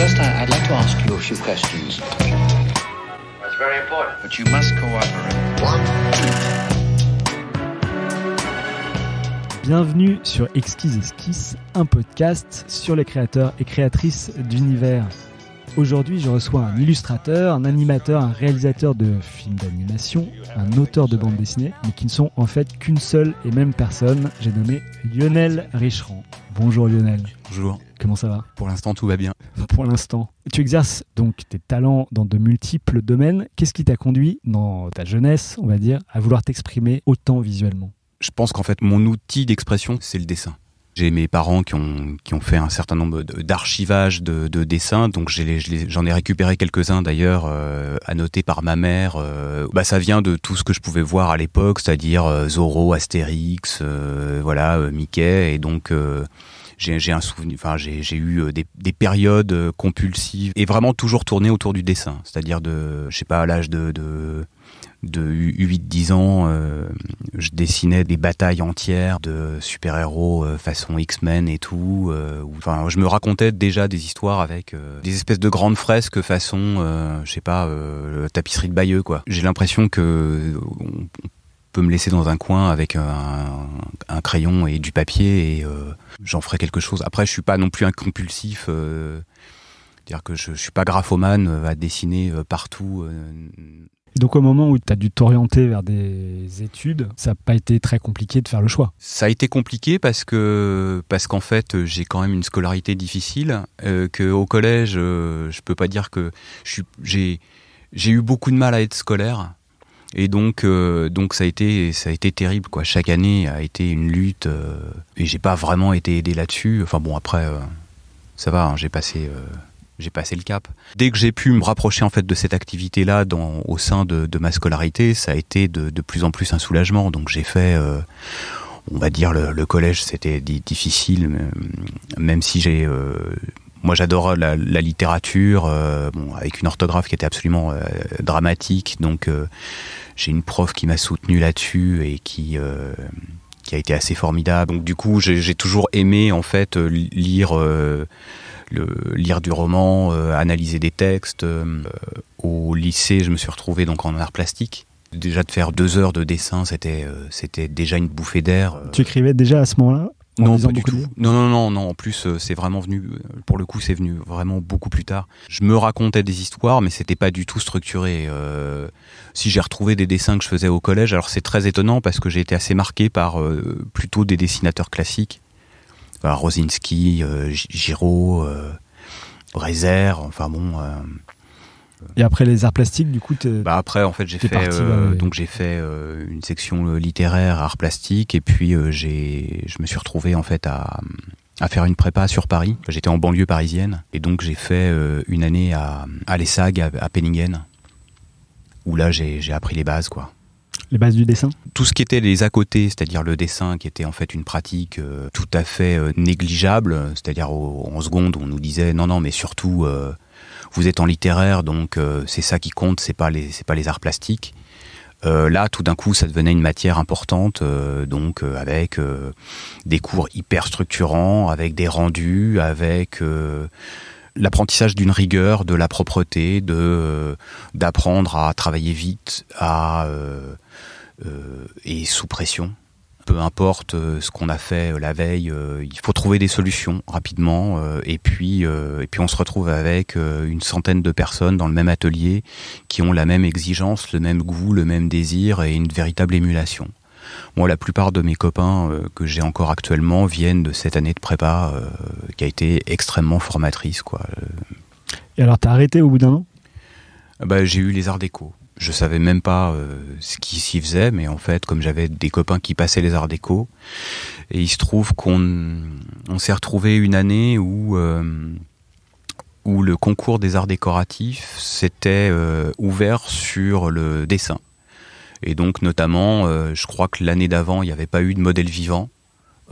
First, I'd like to ask you questions. That's very important. But you must cooperate. Bienvenue sur Exquise Esquisse, un podcast sur les créateurs et créatrices d'univers. Aujourd'hui, je reçois un illustrateur, un animateur, un réalisateur de films d'animation, un auteur de bande dessinée, mais qui ne sont en fait qu'une seule et même personne. J'ai nommé Lionel Richeron. Bonjour Lionel. Bonjour. Comment ça va Pour l'instant, tout va bien. Pour l'instant. Tu exerces donc tes talents dans de multiples domaines. Qu'est-ce qui t'a conduit, dans ta jeunesse, on va dire, à vouloir t'exprimer autant visuellement Je pense qu'en fait, mon outil d'expression, c'est le dessin. J'ai mes parents qui ont, qui ont fait un certain nombre d'archivages de, dessins, donc j'en ai, récupéré quelques-uns d'ailleurs, euh, annotés par ma mère. Euh, bah, ça vient de tout ce que je pouvais voir à l'époque, c'est-à-dire euh, Zorro, Astérix, voilà, Mickey, et donc j'ai un souvenir, enfin, j'ai eu euh, des, périodes euh, compulsives et vraiment toujours tourné autour du dessin. C'est-à-dire de, je sais pas, à l'âge de, de de 8-10 ans, euh, je dessinais des batailles entières de super-héros façon X-Men et tout. Enfin, je me racontais déjà des histoires avec des espèces de grandes fresques façon, je sais pas, tapisserie de Bayeux, quoi. J'ai l'impression que peux me laisser dans un coin avec un, crayon et du papier et euh, j'en ferai quelque chose. Après, je suis pas non plus un compulsif. Euh, dire que je, je, suis pas graphomane euh, à dessiner partout. Donc au moment où tu as dû t'orienter vers des études, ça n'a pas été très compliqué de faire le choix. Ça a été compliqué parce que parce qu'en fait j'ai quand même une scolarité difficile, que au collège je je peux pas dire que j'ai eu beaucoup de mal à être scolaire. Et donc, euh, donc ça a été, ça a été terrible quoi. Chaque année a été une lutte euh, et j'ai pas vraiment été aidé là-dessus. Enfin bon, après, euh, ça va, hein, j'ai passé. Euh, j'ai passé le cap. Dès que j'ai pu me rapprocher en fait de cette activité-là au sein de, de, ma scolarité, ça a été de, de, plus en plus un soulagement. Donc j'ai fait, on va dire, le, le collège, c'était difficile, même si j'ai moi, j'adore euh, la, littérature, euh, bon, avec une orthographe qui était absolument euh, dramatique. Donc, j'ai une prof qui m'a soutenu là-dessus et qui qui a été assez formidable. Donc, du coup, j'ai toujours aimé en fait lire. Le, lire du roman, analyser des textes. au lycée, je me suis retrouvé donc en art plastique. Déjà de faire deux heures de dessin, c'était c'était déjà une bouffée d'air. Tu écrivais déjà à ce moment-là non, pas du tout. Non, non, non, non. En plus, euh, c'est vraiment venu, euh, pour le coup, c'est venu vraiment beaucoup plus tard. Je me racontais des histoires, mais c'était pas du tout structuré. Euh. si j'ai retrouvé des dessins que je faisais au collège, alors c'est très étonnant parce que j'ai été assez marqué par plutôt des dessinateurs classiques. Rosinski, Giraud, Rezer, enfin bon. Et après les arts plastiques, du coup, bah après en fait j'ai fait euh, donc j'ai fait euh, une section euh, littéraire arts plastiques et puis j'ai je me suis retrouvé en fait à, faire une prépa sur Paris. J'étais en banlieue parisienne et donc j'ai fait une année à, à l'ESSAG à, Penningen où là j'ai appris les bases quoi. Les bases du dessin Tout ce qui était les à côté, c'est-à-dire le dessin qui était en fait une pratique tout à fait négligeable, c'est-à-dire en seconde on nous disait non non mais surtout vous êtes en littéraire, donc euh, c'est ça qui compte, c'est pas les, c'est pas les arts plastiques. Euh, là, tout d'un coup, ça devenait une matière importante, euh, donc avec des cours hyper structurants, avec des rendus, avec l'apprentissage d'une rigueur, de la propreté, de d'apprendre à travailler vite, à et sous pression peu importe euh, ce qu'on a fait euh, la veille, euh, il faut trouver des solutions rapidement. et puis, et puis on se retrouve avec une centaine de personnes dans le même atelier qui ont la même exigence, le même goût, le même désir et une véritable émulation. Moi, la plupart de mes copains que j'ai encore actuellement viennent de cette année de prépa qui a été extrêmement formatrice, quoi. Et alors, t'as arrêté au bout d'un an ah bah, j'ai eu les arts déco je savais même pas euh, ce qui s'y faisait, mais en fait, comme j'avais des copains qui passaient les arts déco, et il se trouve qu'on s'est retrouvé une année euh, où le concours des arts décoratifs s'était euh, ouvert sur le dessin. Et donc notamment, je crois que l'année d'avant, il n'y avait pas eu de modèle vivant.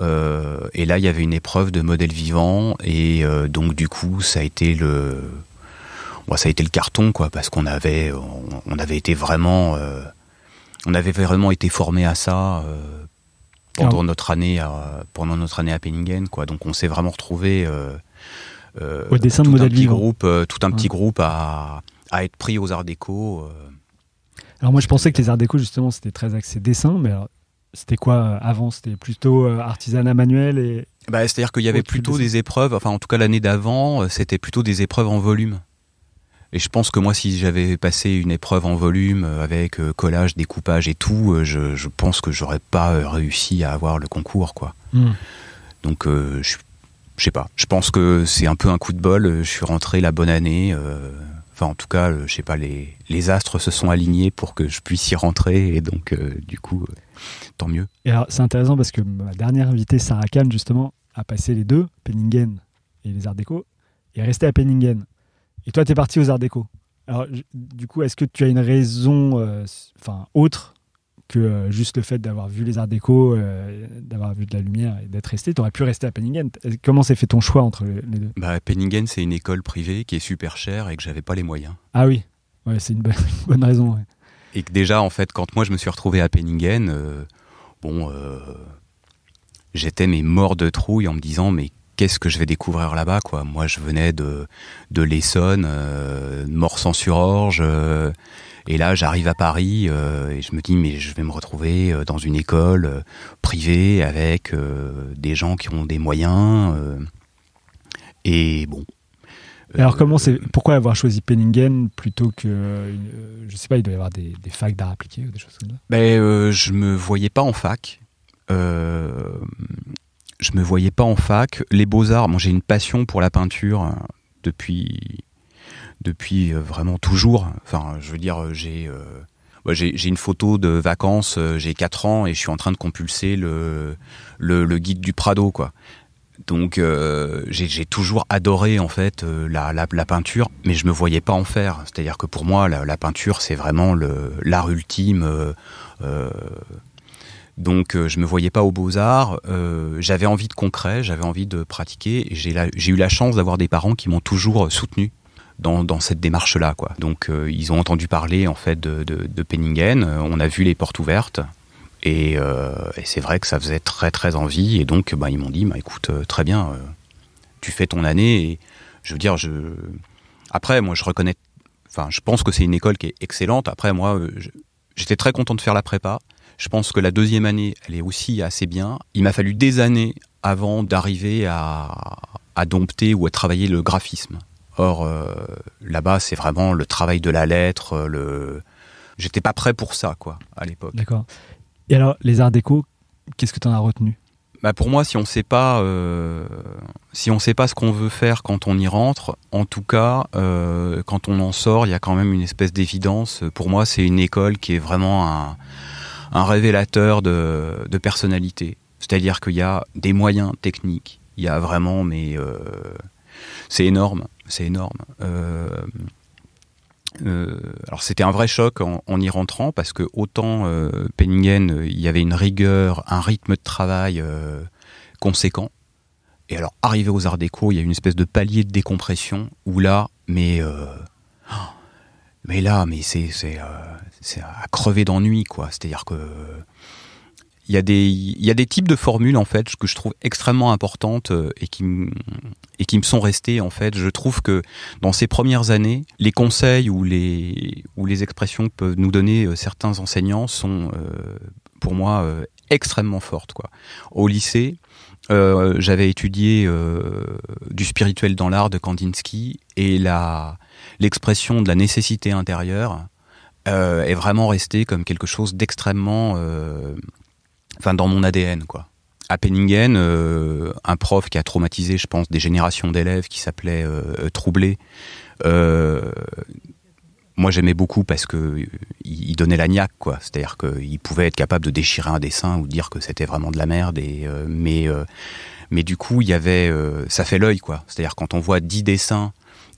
et là, il y avait une épreuve de modèle vivant, et donc du coup, ça a été le ça a été le carton, quoi, parce qu'on avait, on, avait été vraiment, euh, on avait vraiment été formé à ça euh, pendant ah. notre année, à, pendant notre année à Penningen, quoi. Donc on s'est vraiment retrouvé euh, au dessin de Groupe, tout un petit groupe à, être pris aux Arts Déco. Alors moi je pensais que les Arts Déco justement c'était très axé dessin, mais alors, c'était quoi avant C'était plutôt artisanat manuel et bah, c'est-à-dire qu'il y avait plutôt des épreuves. Enfin en tout cas l'année d'avant c'était plutôt des épreuves en volume. Et je pense que moi, si j'avais passé une épreuve en volume euh, avec euh, collage, découpage et tout, euh, je, pense que j'aurais pas réussi à avoir le concours, quoi. Hmm. Donc, je, ne sais pas. Je pense que c'est un peu un coup de bol. Je suis rentré la bonne année. enfin, en tout cas, je sais pas. Les, les, astres se sont alignés pour que je puisse y rentrer, et donc, du coup, tant mieux. Et alors, c'est intéressant parce que ma dernière invitée, Sarah Kahn, justement, a passé les deux, Penningen et les Arts Déco, et est restée à Penningen. Et toi, tu es parti aux Arts Déco. Alors, du coup, est-ce que tu as une raison euh, enfin, autre que euh, juste le fait d'avoir vu les Arts Déco, euh, d'avoir vu de la lumière et d'être resté Tu aurais pu rester à Penningen. Comment s'est fait ton choix entre les deux bah, Penningen, c'est une école privée qui est super chère et que j'avais pas les moyens. Ah oui, c'est une, bonne raison. Et que déjà, en fait, quand moi je me suis retrouvé à Penningen, bon j'étais mais mort de trouille en me disant mais qu'est-ce que je vais découvrir là-bas quoi Moi, je venais de de l'Essonne, euh, sur orge euh, et là, j'arrive à Paris euh, et je me dis mais je vais me retrouver euh, dans une école privée avec des gens qui ont des moyens. et bon. Alors comment c'est pourquoi avoir choisi Penningen plutôt que je sais pas il devait y avoir des, facs d'art appliqué ou des choses comme ça. Ben je me voyais pas en fac je me voyais pas en fac. Les beaux-arts, Moi, j'ai une passion pour la peinture euh, depuis, depuis euh, vraiment toujours. Enfin, je veux dire, euh, j'ai j'ai une photo de vacances, j'ai 4 ans et je suis en train de compulser le, le, guide du Prado, quoi. Donc j'ai toujours adoré en fait la, peinture, mais je me voyais pas en faire. C'est-à-dire que pour moi, la, peinture, c'est vraiment l'art ultime. Euh, donc je euh, je me voyais pas aux beaux-arts, euh, j'avais envie de concret, j'avais envie de pratiquer, j'ai eu la chance d'avoir des parents qui m'ont toujours euh, soutenu dans, cette démarche-là. Donc ils ont entendu parler en fait de, Penningen, on a vu les portes ouvertes, et, c'est vrai que ça faisait très très envie, et donc bah, ils m'ont dit, bah, écoute, très bien, tu fais ton année, je veux dire, après moi je reconnais, je pense que c'est une école qui est excellente, après moi j'étais très content de faire la prépa, je pense que la deuxième année, elle est aussi assez bien. Il m'a fallu des années avant d'arriver à, dompter ou à travailler le graphisme. Or, euh, là-bas, c'est vraiment le travail de la lettre. Euh, le... J'étais pas prêt pour ça, quoi, à l'époque. D'accord. Et alors, les arts déco, qu'est-ce que tu en as retenu bah pour moi, si on sait pas, euh, si on sait pas ce qu'on veut faire quand on y rentre, en tout cas, euh, quand on en sort, il y a quand même une espèce d'évidence. Pour moi, c'est une école qui est vraiment un, un révélateur de, personnalité. C'est-à-dire qu'il y a des moyens techniques, il y a vraiment, mais euh, c'est énorme, c'est énorme. Euh, euh, alors c'était un vrai choc en, y rentrant parce que autant Penningen, il y avait une rigueur, un rythme de travail conséquent. Et alors arrivé aux Arts Déco, il y a une espèce de palier de décompression où là, mais mais là, mais c'est euh, c'est à crever d'ennui quoi. C'est-à-dire que il y, a des, il y a des types de formules en fait que je trouve extrêmement importantes euh, et qui, et qui me sont restées en fait. Je trouve que dans ces premières années, les conseils ou les, ou les expressions que peuvent nous donner euh, certains enseignants sont pour moi extrêmement fortes. Quoi. Au lycée, euh, j'avais étudié euh, du spirituel dans l'art de Kandinsky et l'expression de la nécessité intérieure euh, est vraiment restée comme quelque chose d'extrêmement, enfin dans mon ADN quoi. À Penningen, un prof qui a traumatisé, je pense, des générations d'élèves qui s'appelait Troublé moi j'aimais beaucoup parce que euh, il donnait la niaque, quoi. C'est-à-dire qu'il pouvait être capable de déchirer un dessin ou de dire que c'était vraiment de la merde. Et, euh, mais, euh, mais du coup, il y avait, ça fait l'œil, quoi. C'est-à-dire quand on voit dix dessins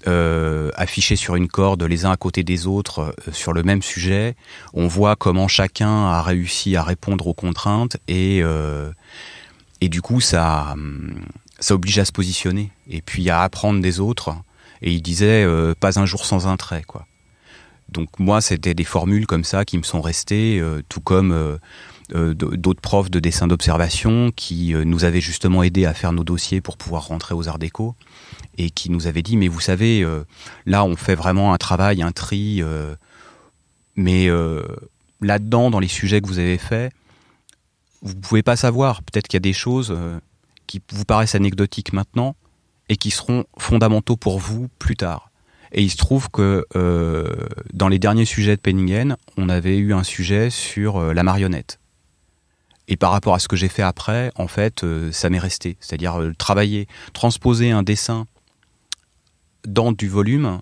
affichés sur une corde, les uns à côté des autres, sur le même sujet, on voit comment chacun a réussi à répondre aux contraintes et et du coup ça hum, ça oblige à se positionner et puis à apprendre des autres. Et il disait pas un jour sans un trait, quoi. Donc moi, c'était des formules comme ça qui me sont restées, euh, tout comme euh, euh, d'autres profs de dessin d'observation qui nous avaient justement aidés à faire nos dossiers pour pouvoir rentrer aux Arts Déco et qui nous avaient dit mais vous savez là on fait vraiment un travail un tri mais là dedans dans les sujets que vous avez faits vous ne pouvez pas savoir peut-être qu'il y a des choses qui vous paraissent anecdotiques maintenant et qui seront fondamentaux pour vous plus tard et il se trouve que euh, dans les derniers sujets de Penningen, on avait eu un sujet sur euh, la marionnette. Et par rapport à ce que j'ai fait après, en fait, euh, ça m'est resté. C'est-à-dire travailler, transposer un dessin dans du volume,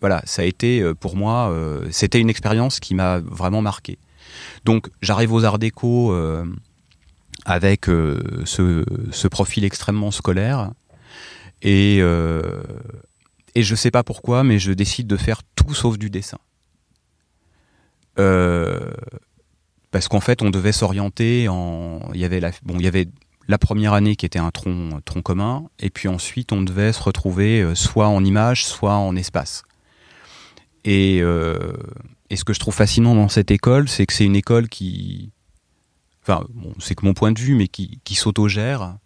voilà, ça a été pour moi, c'était une expérience qui m'a vraiment marqué. Donc j'arrive aux Arts déco avec ce, ce, profil extrêmement scolaire. Et, et je ne sais pas pourquoi, mais je décide de faire tout sauf du dessin. Euh, parce qu'en fait, on devait s'orienter en. Il y avait la, première année qui était un tronc, tronc commun, et puis ensuite, on devait se retrouver euh, soit en image, soit en espace. Euh, et, ce que je trouve fascinant dans cette école, c'est que c'est une école qui. Enfin, c'est que mon point de vue, mais qui, qui s'autogère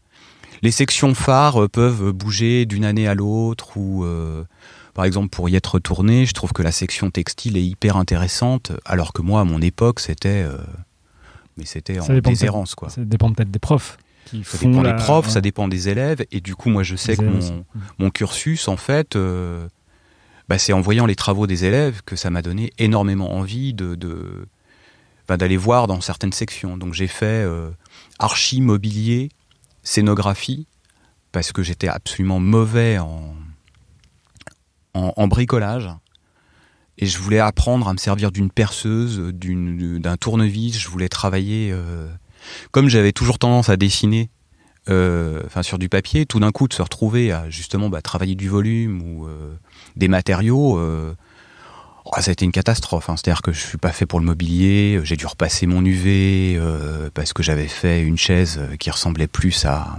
les sections phares euh, peuvent bouger d'une année à l'autre ou euh, par exemple pour y être retourné, je trouve que la section textile est hyper intéressante alors que moi à mon époque c'était euh, mais c'était en déshérence quoi. Ça dépend peut-être des profs. ça dépend des profs, ça dépend des élèves et du coup moi je sais que mon, cursus en fait bah, c'est en voyant les travaux des élèves que ça m'a donné énormément envie de, bah, d'aller voir dans certaines sections. Donc j'ai fait archi mobilier scénographie, parce que j'étais absolument mauvais en, en, bricolage. Et je voulais apprendre à me servir d'une perceuse, d'un tournevis. Je voulais travailler. Euh, comme j'avais toujours tendance à dessiner euh, sur du papier, tout d'un coup de se retrouver à justement bah, travailler du volume ou euh, des matériaux, c'était ah, ça a été une catastrophe. Hein. C'est-à-dire que je suis pas fait pour le mobilier. Euh, j'ai dû repasser mon UV euh, parce que j'avais fait une chaise euh, qui ressemblait plus à.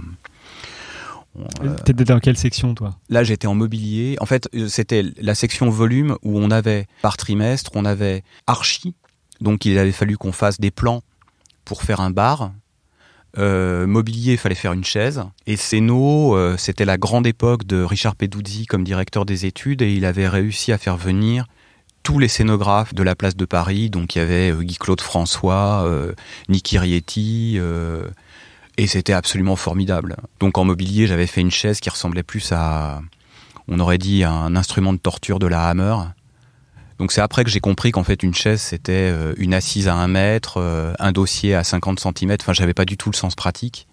T'étais dans quelle section toi Là j'étais en mobilier. En fait c'était la section volume où on avait par trimestre on avait archi. Donc il avait fallu qu'on fasse des plans pour faire un bar. mobilier, il fallait faire une chaise. Et Séno, c'était la grande époque de Richard Peduzzi comme directeur des études, et il avait réussi à faire venir tous les scénographes de la place de Paris. Donc il y avait euh, Guy-Claude François, euh, Niki Rietti. Euh, et c'était absolument formidable. Donc en mobilier, j'avais fait une chaise qui ressemblait plus à, on aurait dit, un instrument de torture de la Hammer. Donc c'est après que j'ai compris qu'en fait une chaise c'était euh, une assise à un mètre, un dossier à 50 cm, enfin j'avais pas du tout le sens pratique.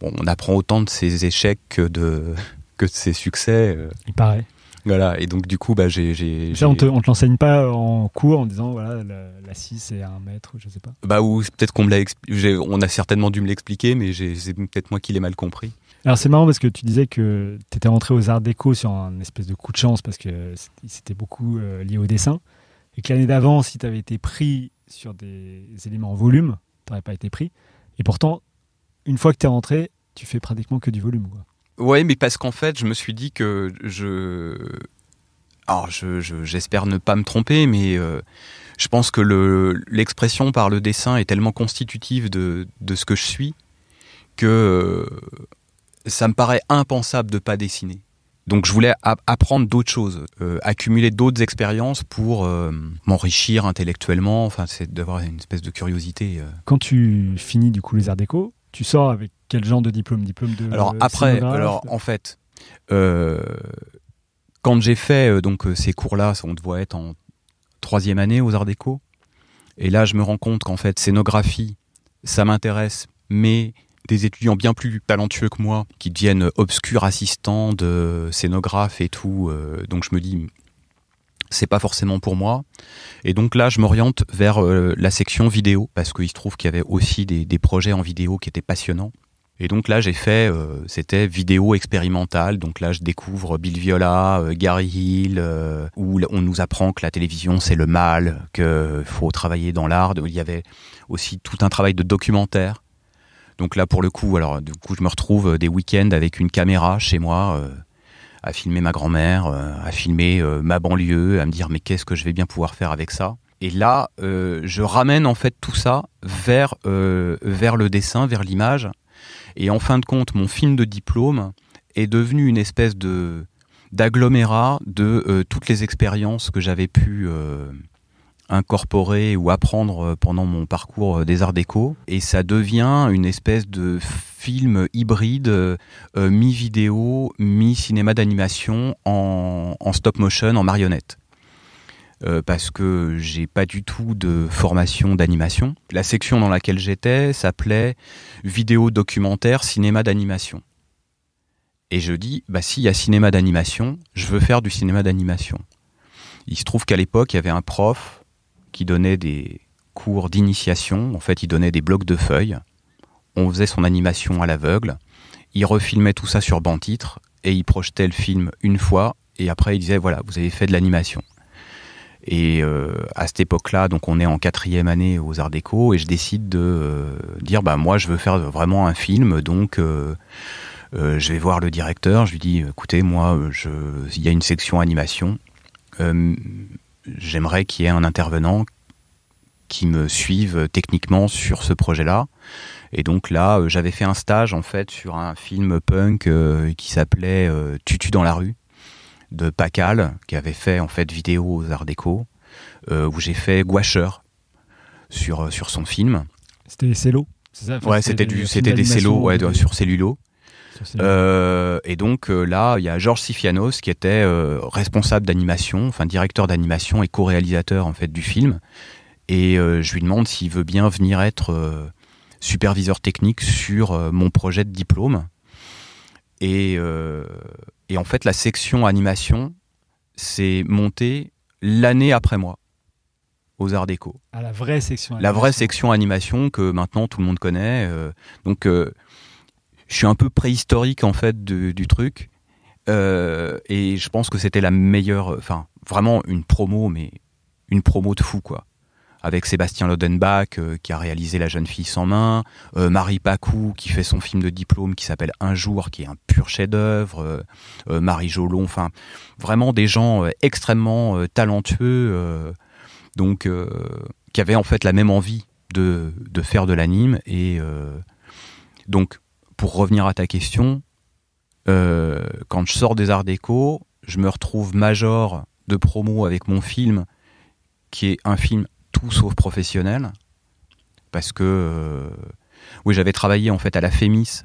Bon, on apprend autant de ces échecs que de, que de ses succès. Il paraît. Voilà, et donc du coup, bah, j'ai. on ne te, l'enseigne pas euh, en cours en disant, voilà, la, la scie c'est un mètre, je sais pas. Bah, ou peut-être qu'on on a certainement dû me l'expliquer, mais c'est peut-être moi qui l'ai mal compris. Alors c'est marrant parce que tu disais que tu étais rentré aux arts déco sur un espèce de coup de chance parce que c'était beaucoup euh, lié au dessin. Et que l'année d'avant, si tu avais été pris sur des éléments en volume, tu n'aurais pas été pris. Et pourtant, une fois que tu es rentré, tu fais pratiquement que du volume. Quoi. Ouais, mais parce qu'en fait, je me suis dit que je. Alors, j'espère ne pas me tromper, mais euh, je pense que l'expression par le dessin est tellement constitutive de, de ce que je suis que euh, ça me paraît impensable de pas dessiner. Donc, je voulais apprendre d'autres choses, euh, accumuler d'autres expériences pour m'enrichir intellectuellement. Enfin, c'est d'avoir une espèce de curiosité. Quand tu finis du coup les arts déco, tu sors avec quel genre de diplôme Diplôme de. Alors après, alors en fait, euh, quand j'ai fait euh, donc euh, ces cours-là, on voit être en troisième année aux Arts Déco. Et là, je me rends compte qu'en fait, scénographie, ça m'intéresse, mais des étudiants bien plus talentueux que moi, qui deviennent obscurs assistants de scénographes et tout. donc je me dis, c'est pas forcément pour moi. Et donc là, je m'oriente vers euh, la section vidéo, parce qu'il se trouve qu'il y avait aussi des, projets en vidéo qui étaient passionnants. Et donc là, j'ai fait, euh, c'était vidéo expérimentale. Donc là, je découvre Bill Viola, euh, Gary Hill, où on nous apprend que la télévision, c'est le mal, qu'il faut travailler dans l'art. Il y avait aussi tout un travail de documentaire. Donc là, pour le coup, alors du coup, je me retrouve des week-ends avec une caméra chez moi à filmer ma grand-mère, euh, à filmer euh, ma banlieue, à me dire mais qu'est-ce que je vais bien pouvoir faire avec ça. Et là, euh, je ramène en fait tout ça vers, vers le dessin, vers l'image. Et en fin de compte, mon film de diplôme est devenu une espèce de d'agglomérat de toutes les expériences que j'avais pu incorporer ou apprendre pendant mon parcours des arts déco. Et ça devient une espèce de film hybride, euh, euh, mi-vidéo, mi-cinéma d'animation en, stop motion, en marionnette. Euh, parce que j'ai pas du tout de formation d'animation. La section dans laquelle j'étais s'appelait vidéo documentaire cinéma d'animation. Et je dis, bah s'il y a cinéma d'animation, je veux faire du cinéma d'animation. Il se trouve qu'à l'époque, il y avait un prof qui donnait des cours d'initiation. En fait, il donnait des blocs de feuilles on faisait son animation à l'aveugle, il refilmait tout ça sur banc titre et il projetait le film une fois et après il disait voilà, vous avez fait de l'animation. Et euh, à cette époque-là, donc on est en quatrième année aux Arts Déco et je décide de euh, dire bah moi je veux faire vraiment un film donc euh, je vais voir le directeur, je lui dis écoutez moi il y a une section animation, j'aimerais qu'il y ait un intervenant qui me suive techniquement sur ce projet-là. Et donc là, euh, j'avais fait un stage en fait sur un film punk euh, qui s'appelait euh, Tutu dans la rue de Pacal, qui avait fait en fait vidéo aux Arts Déco, où j'ai fait gouacheur sur, sur son film. C'était des cellos, c'est ça Ouais, c'était du, c'était des cellos, ouais, sur cellulo. et donc là, il y a Georges Sifianos qui était responsable d'animation, enfin directeur d'animation et co-réalisateur en fait du film. Et je lui demande s'il veut bien venir être superviseur technique sur euh, mon projet de diplôme. Et, euh, et en fait, la section animation s'est montée l'année après moi aux Arts Déco. À ah, la vraie section. Animation. La vraie section animation que maintenant tout le monde connaît. Euh, donc, je suis un peu préhistorique en fait du truc. et je pense que c'était la meilleure, enfin, vraiment une promo, mais une promo de fou quoi avec Sébastien Lodenbach euh, qui a réalisé La jeune fille sans main, euh, Marie Pacou qui fait son film de diplôme qui s'appelle Un jour, qui est un pur chef-d'œuvre, euh, Marie Jolon, enfin vraiment des gens extrêmement talentueux, donc qui avaient en fait la même envie de, faire de l'anime et donc pour revenir à ta question, quand je sors des Arts Déco, je me retrouve major de promo avec mon film, qui est un film sauf professionnel. Parce que, euh, oui, j'avais travaillé en fait à la Fémis.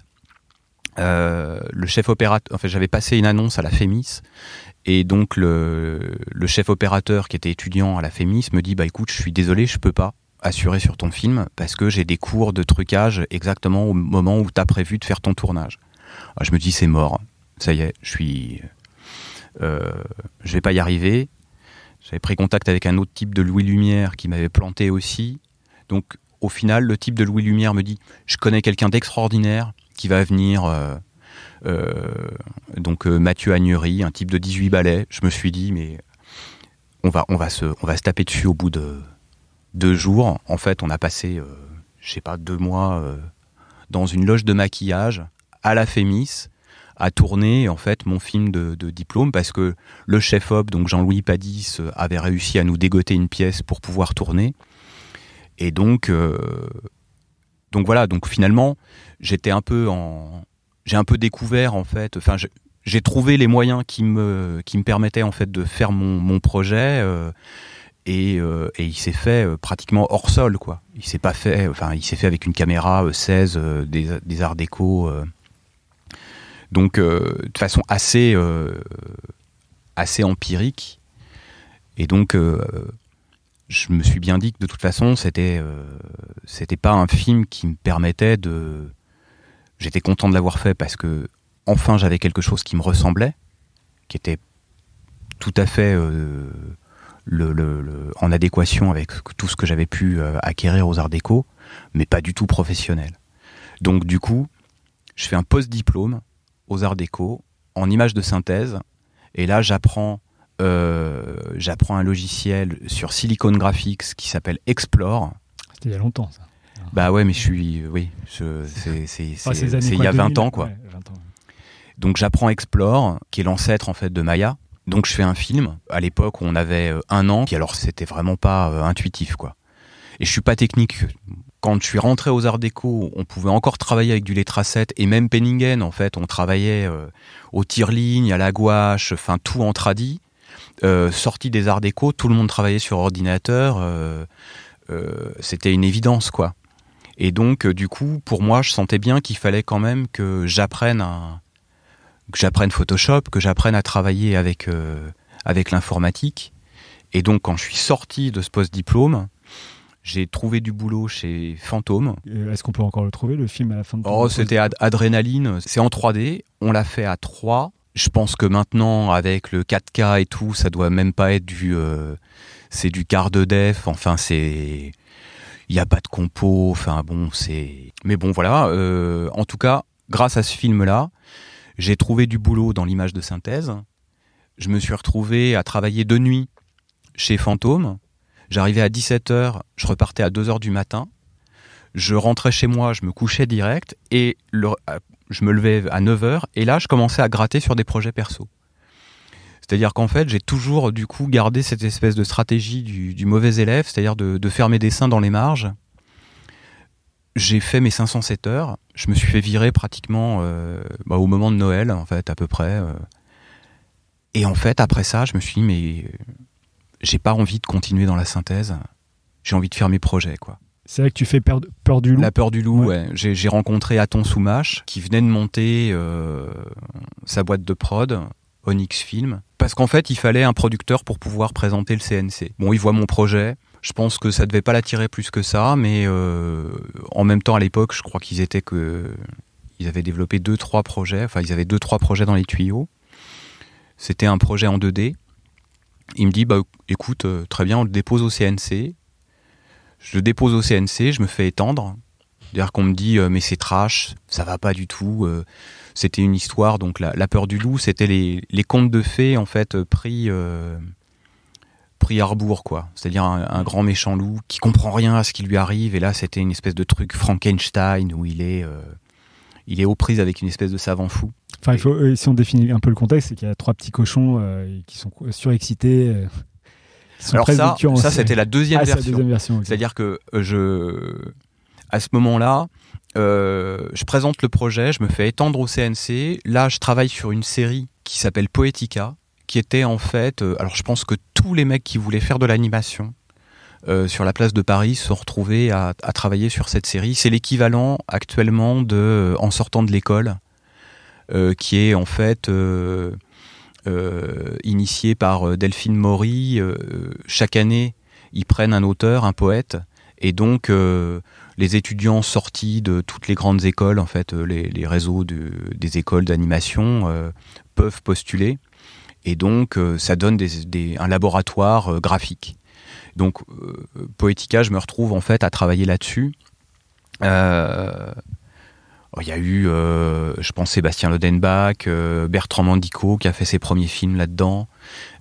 Euh, le chef opérateur, en fait, j'avais passé une annonce à la Fémis. Et donc, le, chef opérateur qui était étudiant à la Fémis me dit Bah écoute, je suis désolé, je peux pas assurer sur ton film parce que j'ai des cours de trucage exactement au moment où tu as prévu de faire ton tournage. Ah, je me dis C'est mort, ça y est, je suis. Euh, je vais pas y arriver. J'avais pris contact avec un autre type de Louis Lumière qui m'avait planté aussi. Donc au final, le type de Louis Lumière me dit Je connais quelqu'un d'extraordinaire qui va venir. Euh, euh, donc euh, Mathieu Agnery, un type de 18 balais. Je me suis dit Mais on va, on va, se, on va se taper dessus au bout de deux jours. En fait, on a passé, je sais pas, deux mois dans une loge de maquillage à la Fémis à tourner en fait mon film de, diplôme parce que le chef op, donc Jean-Louis Padis, euh, avait réussi à nous dégoter une pièce pour pouvoir tourner. Et donc, euh, donc voilà, donc finalement, j'étais un peu en, j'ai un peu découvert en fait, enfin j'ai trouvé les moyens qui me, qui me permettaient en fait de faire mon, projet. Euh, et, il s'est fait pratiquement hors sol quoi. Il s'est pas fait, enfin il s'est fait avec une caméra 16 des, des Arts Déco donc, euh, de façon assez, euh, assez empirique. Et donc, euh, je me suis bien dit que de toute façon, c'était c'était pas un film qui me permettait de. J'étais content de l'avoir fait parce que enfin j'avais quelque chose qui me ressemblait, qui était tout à fait le, en adéquation avec tout ce que j'avais pu acquérir aux arts déco, mais pas du tout professionnel. Donc du coup, je fais un post-diplôme aux arts déco en images de synthèse. Et là, j'apprends euh, j'apprends un logiciel sur Silicon Graphics qui s'appelle Explore. C'était il y a longtemps, ça. bah ouais, mais je suis. Oui, ah, c'est il y a 20 ans, quoi. Donc j'apprends Explore, qui est l'ancêtre en fait de Maya. Donc je fais un film à l'époque où on avait euh, un an, qui alors c'était vraiment pas euh, intuitif quoi. Et je suis pas technique, quand je suis rentré aux Arts Déco, on pouvait encore travailler avec du lettres et même Penningen, en fait, on travaillait euh, au tire-ligne, à la gouache, enfin tout en tradit. Euh, sorti des Arts Déco, tout le monde travaillait sur ordinateur, euh, c'était une évidence, quoi. Et donc, du coup, pour moi, je sentais bien qu'il fallait quand même que j'apprenne que j'apprenne Photoshop, que j'apprenne à travailler avec, avec l'informatique. Et donc, quand je suis sorti de ce post-diplôme, j'ai trouvé du boulot chez Fantôme. Euh, est-ce qu'on peut encore le trouver, le film à la fin de Oh, c'était Adrénaline. C'est en 3D. On l'a fait à 3. Je pense que maintenant, avec le 4K et tout, ça doit même pas être du. Euh, c'est du quart de def. Enfin, c'est. Il n'y a pas de compo. Enfin, bon, c'est. Mais bon, voilà. Euh, en tout cas, grâce à ce film-là, j'ai trouvé du boulot dans l'image de synthèse. Je me suis retrouvé à travailler de nuit chez Fantôme J'arrivais à 17h, je repartais à 2h du matin. Je rentrais chez moi, je me couchais direct et euh, je me levais à 9h et là je commençais à gratter sur des projets perso. C'est-à-dire qu'en fait, j'ai toujours du coup gardé cette espèce de stratégie du, mauvais élève, c'est-à-dire de, faire mes dessins dans les marges. J'ai fait mes 507 heures. Je me suis fait virer pratiquement euh, bah, au moment de Noël, en fait, à peu près. Euh. Et en fait, après ça, je me suis dit, mais j'ai pas envie de continuer dans la synthèse. J'ai envie de faire mes projets, quoi. C'est vrai que tu fais peur, du loup La peur du loup, ouais. J'ai, rencontré Aton Soumache, qui venait de monter euh, sa boîte de prod, Onyx Film, parce qu'en fait, il fallait un producteur pour pouvoir présenter le CNC. Bon, il voit mon projet. Je pense que ça devait pas l'attirer plus que ça, mais euh, en même temps, à l'époque, je crois qu'ils étaient que. Ils avaient développé deux, trois projets. Enfin, ils avaient deux, trois projets dans les tuyaux. C'était un projet en 2D il me dit bah écoute, euh, très bien, on le dépose au CNC. Je le dépose au CNC, je me fais étendre. c'est-à-dire qu'on me dit euh, mais c'est trash, ça va pas du tout. Euh, c'était une histoire, donc la, peur du loup, c'était les, contes de fées en fait pris pris à rebours quoi. C'est-à-dire un, grand méchant loup qui comprend rien à ce qui lui arrive et là c'était une espèce de truc Frankenstein où il est il est aux prises avec une espèce de savant fou. Enfin, faut, euh, si on définit un peu le contexte, c'est qu'il y a trois petits cochons euh, qui sont surexcités. Euh, alors ça, ça c'était la deuxième ah, version. C'est-à-dire que je, à ce moment-là, je présente le projet, je me fais étendre au CNC. Là, je travaille sur une série qui s'appelle Poetica, qui était en fait. alors, je pense que tous les mecs qui voulaient faire de l'animation sur la place de Paris se sont à, à travailler sur cette série. C'est l'équivalent actuellement de En sortant de l'école euh, qui est en fait euh, euh, initié par Delphine Maury. chaque année, ils prennent un auteur, un poète, et donc, les étudiants sortis de toutes les grandes écoles, en fait, les, réseaux des écoles d'animation peuvent postuler. Et donc, ça donne un laboratoire graphique. Donc, Poetica, je me retrouve en fait à travailler là-dessus. Bah, il y a eu, euh, je pense, Sébastien Lodenbach, euh, Bertrand Mandico qui a fait ses premiers films là-dedans.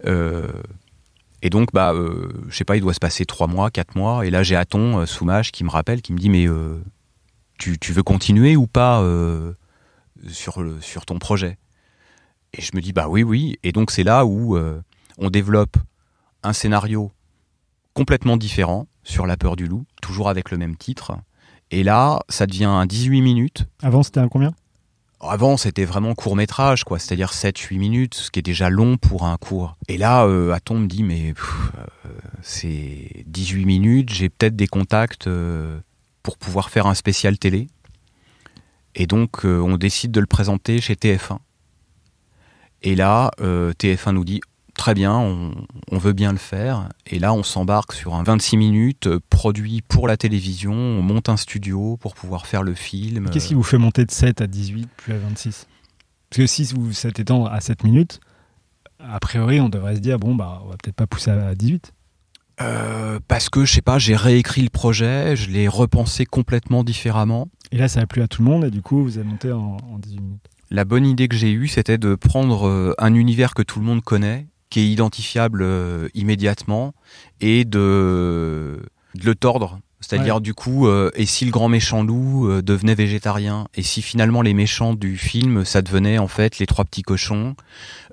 Euh, et donc, bah, je sais pas, il doit se passer trois mois, quatre mois. Et là, j'ai ton Soumage qui me rappelle, qui me dit Mais tu, veux continuer ou pas sur, sur ton projet Et je me dis Bah oui, oui. Et donc, c'est là où on développe un scénario complètement différent sur La peur du loup, toujours avec le même titre et là, ça devient 18 minutes. Avant, c'était un combien avant, c'était vraiment court métrage, quoi, c'est-à-dire 7-8 minutes, ce qui est déjà long pour un court. Et là, euh, me dit, mais euh, c'est 18 minutes, j'ai peut-être des contacts euh, pour pouvoir faire un spécial télé. Et donc, euh, on décide de le présenter chez TF1. Et là, TF1 nous dit, très bien, on, veut bien le faire. Et là, on s'embarque sur un 26 minutes euh, produit pour la télévision. On monte un studio pour pouvoir faire le film. Qu'est-ce qui vous fait monter de 7 à 18 puis à 26 Parce que si vous êtes étendre à 7 minutes, a priori, on devrait se dire bon, bah, on va peut-être pas pousser à 18. Euh, parce que je sais pas, j'ai réécrit le projet, je l'ai repensé complètement différemment. Et là, ça a plu à tout le monde et du coup, vous avez monté en, en 18 minutes. La bonne idée que j'ai eue, c'était de prendre euh, un univers que tout le monde connaît qui est identifiable euh, immédiatement et de, de le tordre. C'est-à-dire du coup, euh, et si le grand méchant loup euh, devenait végétarien Et si finalement les méchants du film, ça devenait en fait les trois petits cochons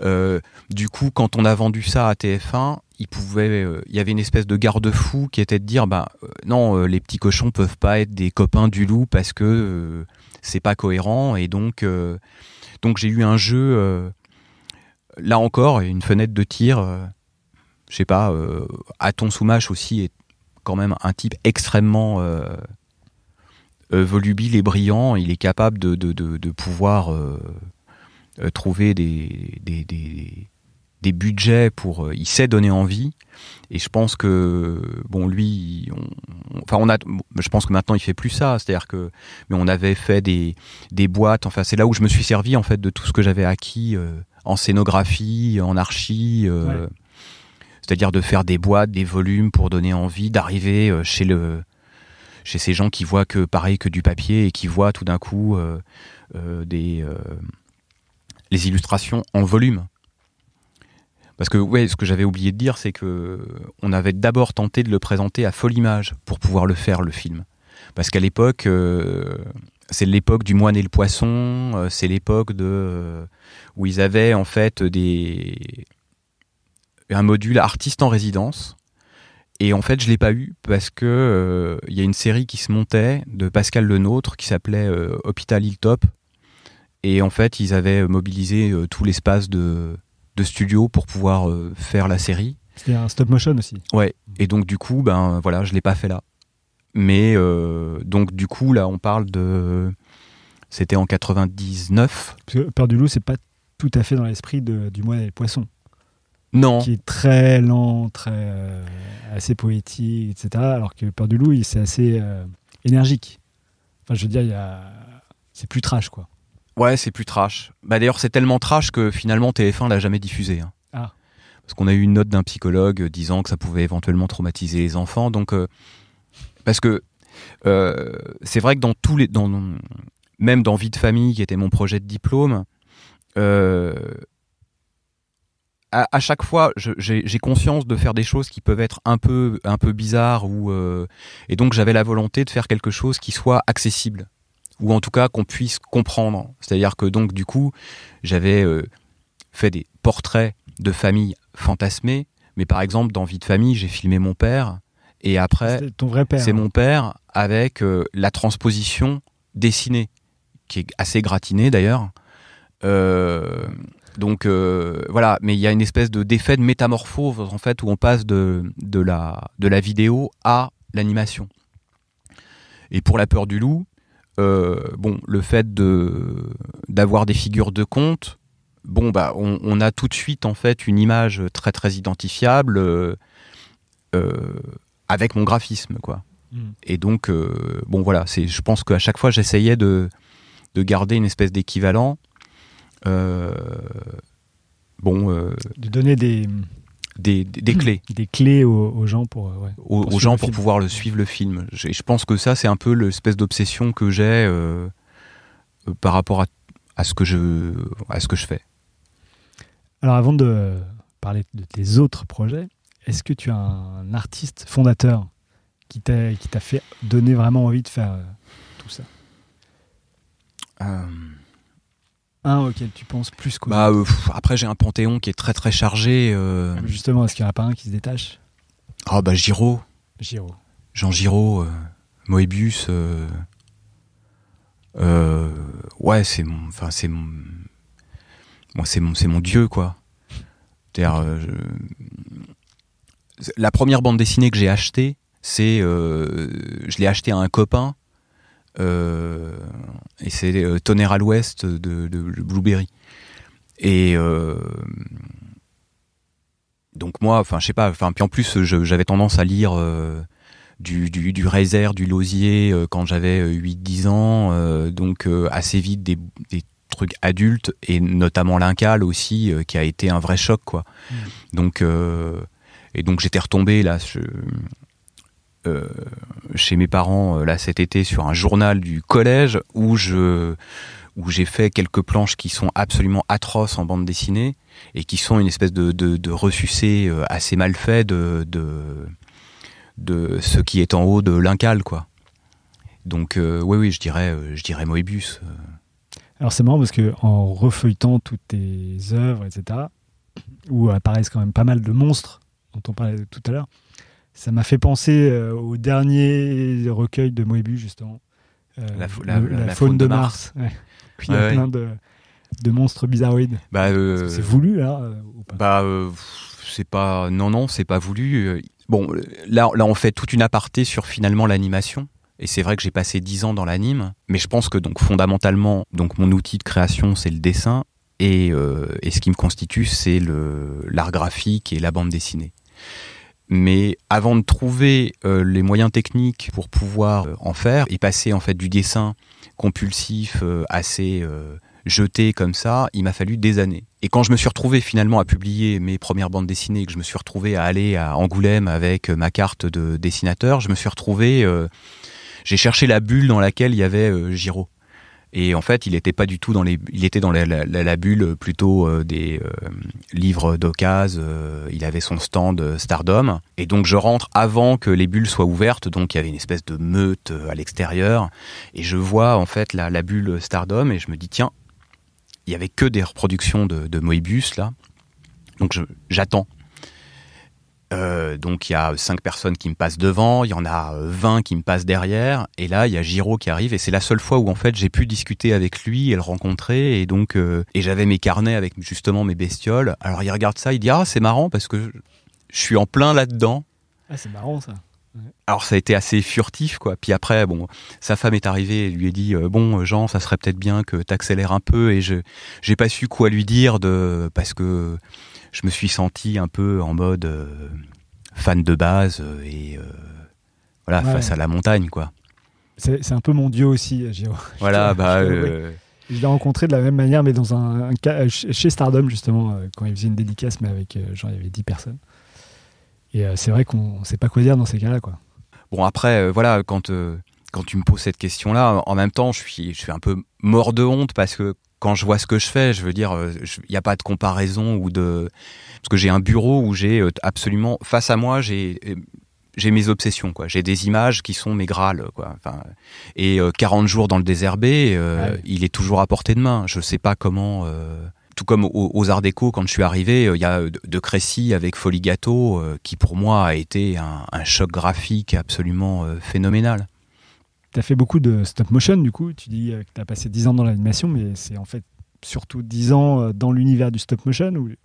Du coup, quand on a vendu ça à TF1, il pouvait, il y avait une espèce de garde-fou qui était de dire, bah non, les petits cochons peuvent pas être des copains du loup parce que c'est pas cohérent et donc, donc j'ai eu un jeu là encore, une fenêtre de tir, euh, je sais pas, euh, Aton Soumache aussi est quand même un type extrêmement euh, euh, volubile et brillant. Il est capable de, pouvoir trouver des des, budgets pour. il sait donner envie. Et je pense que, bon, lui, enfin, on a, je pense que maintenant il fait plus ça. C'est-à-dire que, mais on avait fait des, boîtes. Enfin, c'est là où je me suis servi en fait de tout ce que j'avais acquis en scénographie, en archi. Euh, c'est-à-dire de faire des boîtes, des volumes pour donner envie d'arriver euh, chez le, chez ces gens qui voient que pareil que du papier et qui voient tout d'un coup euh, des les illustrations en volume. Parce que ouais, ce que j'avais oublié de dire, c'est que on avait d'abord tenté de le présenter à folle image pour pouvoir le faire le film. Parce qu'à l'époque, c'est l'époque du moine et le poisson, euh, c'est l'époque de euh, où ils avaient en fait un module artiste en résidence. Et en fait, je l'ai pas eu parce que euh, il y a une série qui se montait de Pascal Lenôtre qui s'appelait euh, Hôpital Hilltop. Et en fait, ils avaient mobilisé tout l'espace de, studio pour pouvoir faire la série. C'était un stop motion aussi. Ouais. Et donc du coup, ben voilà, je l'ai pas fait là. Mais euh, donc, du coup, là, on parle de. C'était en 99. Parce que Peur du loup, c'est pas tout à fait dans l'esprit du mois des poissons. Non. Qui est très lent, très, euh, assez poétique, etc. Alors que Peur du loup, c'est assez euh, énergique. Enfin, je veux dire, il a... c'est plus trash, quoi. Ouais, c'est plus trash. Bah, D'ailleurs, c'est tellement trash que finalement, TF1 l'a jamais diffusé. Hein. Ah. Parce qu'on a eu une note d'un psychologue disant que ça pouvait éventuellement traumatiser les enfants. Donc, parce que euh, c'est vrai que dans tous les. même dans Vie de famille, qui était mon projet de diplôme, euh, à, chaque fois, j'ai conscience de faire des choses qui peuvent être un peu, un peu bizarres. Ou, euh, et donc, j'avais la volonté de faire quelque chose qui soit accessible. Ou en tout cas, qu'on puisse comprendre. C'est-à-dire que, donc, du coup, j'avais fait des portraits de familles fantasmées. Mais par exemple, dans Vie de famille, j'ai filmé mon père et après, c'est hein. mon père avec euh, la transposition dessinée, qui est assez gratinée d'ailleurs. Euh, donc euh, voilà, mais il y a une espèce de d'effet de métamorphose en fait où on passe de, de, la, vidéo à l'animation. Et pour la peur du loup, bon, le fait de d'avoir des figures de conte, bon bah on, a tout de suite en fait une image très très identifiable. Euh, avec mon graphisme, quoi. Hmm. Et donc, euh, bon, voilà, je pense qu'à chaque fois, j'essayais de, de, garder une espèce d'équivalent. Euh, bon. Euh, de donner des. Des, des, clés. Des clés aux, gens pour, aux, gens pour pouvoir le suivre le film. Je, je pense que ça, c'est un peu l'espèce d'obsession que j'ai par rapport à, à, ce que je, à ce que je fais. Alors avant de parler de tes autres projets, est-ce que tu as un artiste fondateur qui t'a, qui t'a fait donner vraiment envie de faire euh, tout ça euh. Un auquel tu penses plus quoi bah, euh, Après, j'ai un panthéon qui est très très chargé. Ah, justement, est-ce qu'il n'y en a pas un qui se détache Ah, bah Giro. Giro. Jean Giraud, Moebius. ouais, c'est mon. Enfin, c'est mon. c'est mon, c'est mon dieu, quoi. C'est-à-dire, la première bande dessinée que j'ai achetée, c'est euh, je l'ai achetée à un copain euh, et c'est euh, Tonnerre à l'Ouest de, Blueberry. Et donc moi, enfin je sais pas, enfin puis en plus j'avais tendance à lire du, du, du Reiser, du Lausier quand j'avais 8-10 ans, donc assez vite des, trucs adultes et notamment l'Incal aussi qui a été un vrai choc quoi. Mmh. Donc et donc j'étais retombé là euh, chez mes parents euh, là cet été sur un journal du collège où je où j'ai fait quelques planches qui sont absolument atroces en bande dessinée et qui sont une espèce de, de, ressucé euh, assez mal fait de, de, de ce qui est en haut de l'incal quoi. Donc oui oui je dirais je dirais Moebius. Alors c'est marrant parce que en refeuilletant toutes tes œuvres etc où apparaissent quand même pas mal de monstres dont on parlait tout à l'heure, ça m'a fait penser euh, au dernier recueil de Moebius, justement. Euh, la, faune, de, Mars. il y a plein de, monstres bizarroïdes. Bah, euh, c'est voulu, là bah, c'est pas non non c'est pas voulu bon là là on fait toute une aparté sur finalement l'animation et c'est vrai que j'ai passé dix ans dans l'anime mais je pense que donc fondamentalement donc mon outil de création c'est le dessin et, et ce qui me constitue c'est l'art graphique et la bande dessinée mais avant de trouver euh, les moyens techniques pour pouvoir euh, en faire et passer en fait du dessin compulsif euh, assez jeté comme ça, il m'a fallu des années. Et quand je me suis retrouvé finalement à publier mes premières bandes dessinées, que je me suis retrouvé à aller à Angoulême avec ma carte de dessinateur, je me suis retrouvé j'ai cherché la bulle dans laquelle il y avait Giro. Et en fait, il pas du tout dans il était dans la, bulle euh, plutôt euh, des euh, livres d'occasion. il avait son stand Stardom. Et donc, je rentre avant que les bulles soient ouvertes. Donc, il y avait une espèce de meute à l'extérieur. Et je vois en fait la, bulle Stardom et je me dis tiens, il y avait que des reproductions de, de Moebius là. Donc, j'attends. Euh, donc il y a cinq personnes qui me passent devant, il y en a 20 euh, qui me passent derrière, et là il y a Giro qui arrive, et c'est la seule fois où en fait j'ai pu discuter avec lui et le rencontrer, et donc euh, et j'avais mes carnets avec justement mes bestioles. Alors il regarde ça, il dit ah c'est marrant parce que je suis en plein là-dedans. Ah c'est marrant ça. Alors ça a été assez furtif quoi. Puis après bon, sa femme est arrivée et lui a dit euh, bon euh, Jean, ça serait peut-être bien que t'accélères un peu et je j'ai pas su quoi lui dire de parce que je me suis senti un peu en mode euh, fan de base et voilà face à la montagne quoi. C'est un peu mon dieu aussi Voilà je bah je l'ai rencontré de la même manière mais dans un, chez Stardom justement quand il faisait une dédicace mais avec Jean il y avait 10 personnes. Et euh, c'est vrai qu'on ne sait pas quoi dire dans ces cas-là. Quoi. Bon, après, euh, voilà, quand, euh, quand tu me poses cette question-là, en même temps, je suis, je suis un peu mort de honte parce que quand je vois ce que je fais, je veux dire, il n'y a pas de comparaison ou de. Parce que j'ai un bureau où j'ai absolument. Face à moi, j'ai j'ai mes obsessions quoi j'ai des images qui sont mes grâles quoi et 40 jours dans le désherbé ah il est toujours à portée de main je sais pas comment tout comme aux, Arts Déco, quand je suis arrivé, euh, il y a euh, De Crécy avec Folie Gâteau, euh, qui pour moi a été un, choc graphique absolument phénoménal. Tu as fait beaucoup de stop motion, du coup. Tu dis que tu as passé 10 ans dans l'animation, mais c'est en fait surtout 10 ans dans l'univers du stop motion, où tu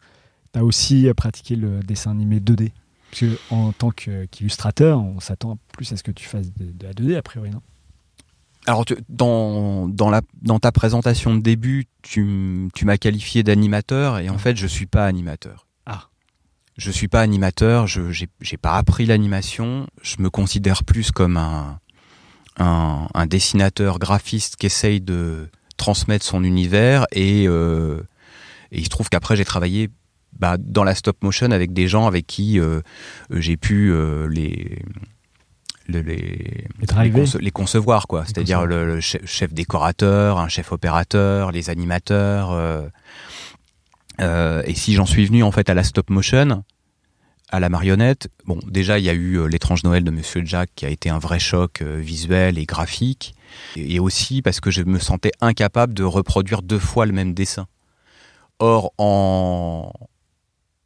as aussi pratiqué le dessin animé 2D. Parce que en tant qu'illustrateur, on s'attend plus à ce que tu fasses de, de la 2D, a priori, non alors, dans, la, dans ta présentation de début, tu, m'as qualifié d'animateur et en fait, je suis pas animateur. Ah. Je suis pas animateur, je j'ai pas appris l'animation, je me considère plus comme un, un, dessinateur graphiste qui essaye de transmettre son univers et, euh, il se trouve qu'après, j'ai travaillé bah, dans la stop motion avec des gens avec qui euh, j'ai pu euh, les les, les, concevoir, quoi. C'est-à-dire le, chef, décorateur, un chef opérateur, les animateurs. Euh, euh, et si j'en suis venu en fait à la stop motion, à la marionnette, bon, déjà il y a eu euh, l'étrange Noël de Monsieur Jack qui a été un vrai choc visuel et graphique, et aussi parce que je me sentais incapable de reproduire deux fois le même dessin. Or, en,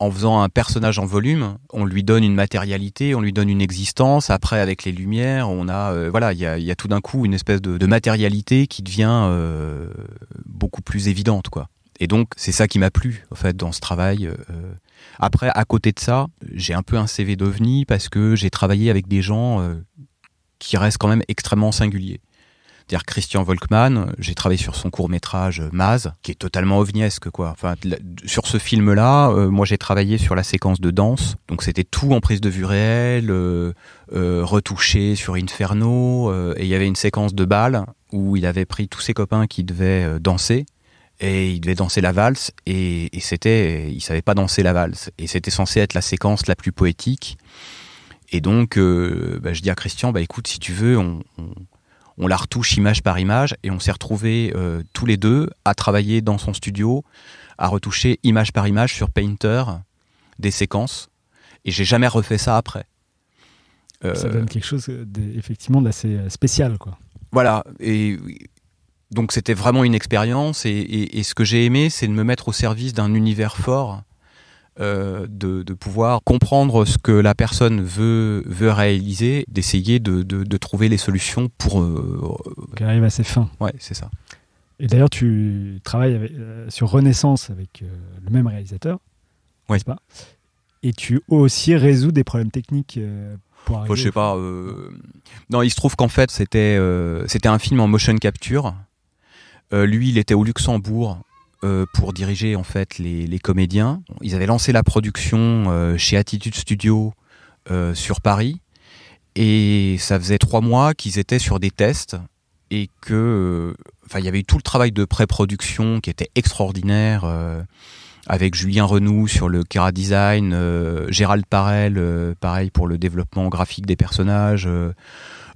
en faisant un personnage en volume, on lui donne une matérialité, on lui donne une existence. Après, avec les lumières, on a euh, voilà, il y a, tout d'un coup une espèce de, matérialité qui devient euh, beaucoup plus évidente, quoi. Et donc, c'est ça qui m'a plu, en fait, dans ce travail. Euh, Après, à côté de ça, j'ai un peu un CV d'ovni parce que j'ai travaillé avec des gens qui restent quand même extrêmement singuliers dire Christian Volkmann, j'ai travaillé sur son court-métrage Maz, qui est totalement ovniesque, quoi. Enfin, sur ce film-là, euh, moi j'ai travaillé sur la séquence de danse, donc c'était tout en prise de vue réelle, euh, euh, retouché sur Inferno, et il y avait une séquence de bal où il avait pris tous ses copains qui devaient danser, et il devait danser la valse et, c'était il savait pas danser la valse et c'était censé être la séquence la plus poétique et donc bah, je dis à Christian bah écoute si tu veux on, on la retouche image par image et on s'est retrouvé euh, tous les deux à travailler dans son studio, à retoucher image par image sur Painter des séquences. Et j'ai jamais refait ça après. ça euh, donne quelque chose effectivement d'assez euh, spécial, quoi. Voilà. Et donc c'était vraiment une expérience. et ce que j'ai aimé, c'est de me mettre au service d'un univers fort euh, de, pouvoir comprendre ce que la personne veut, veut réaliser, d'essayer de, trouver les solutions pour... Euh, Qu'elle arrive à ses fins. Ouais, c'est ça. Et d'ailleurs, tu travailles euh, sur Renaissance avec le même réalisateur, oui. pas Et tu aussi résous des problèmes techniques oh, je sais pas. Non, il se trouve qu'en fait, c'était un film en motion capture. lui, il était au Luxembourg. Euh, pour diriger en fait les, les, comédiens. Ils avaient lancé la production euh, chez Attitude Studio euh, sur Paris et ça faisait trois mois qu'ils étaient sur des tests et que enfin il y avait eu tout le travail de pré-production qui était extraordinaire avec Julien Renoux sur le Kera Design, Gérald Parel pareil pour le développement graphique des personnages.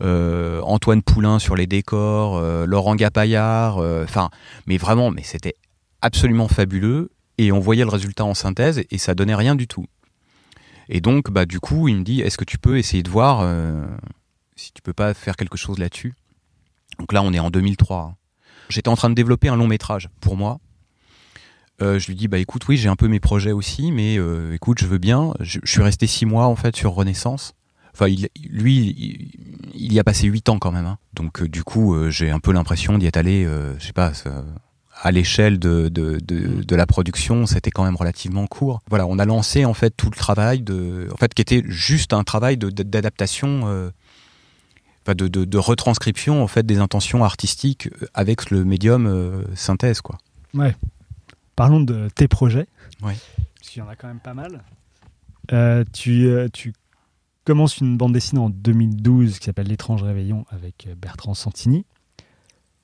Antoine Poulain sur les décors, Laurent Gapayard, enfin, mais vraiment, mais c'était absolument fabuleux et on voyait le résultat en synthèse et ça donnait rien du tout. Et donc, bah, du coup, il me dit, est-ce que tu peux essayer de voir euh, si tu peux pas faire quelque chose là-dessus Donc là, on est en 2003. Hein. J'étais en train de développer un long métrage pour moi. Euh, je lui dis, bah écoute, oui, j'ai un peu mes projets aussi, mais euh, écoute, je veux bien. Je, suis resté six mois en fait sur Renaissance. Enfin, il, lui, il, y a passé huit ans quand même. Hein. Donc, du coup, j'ai un peu l'impression d'y être allé, je sais pas, à l'échelle mm. de, la production, c'était quand même relativement court. Voilà, on a lancé en fait tout le travail de, en fait, qui était juste un travail d'adaptation, euh, de, retranscription en fait des intentions artistiques euh, avec le médium euh, synthèse, quoi. Ouais. Parlons de tes projets. Oui. Parce qu'il y en a quand même pas mal. Euh, tu, tu commences une bande dessinée en 2012 qui s'appelle L'étrange réveillon avec Bertrand Santini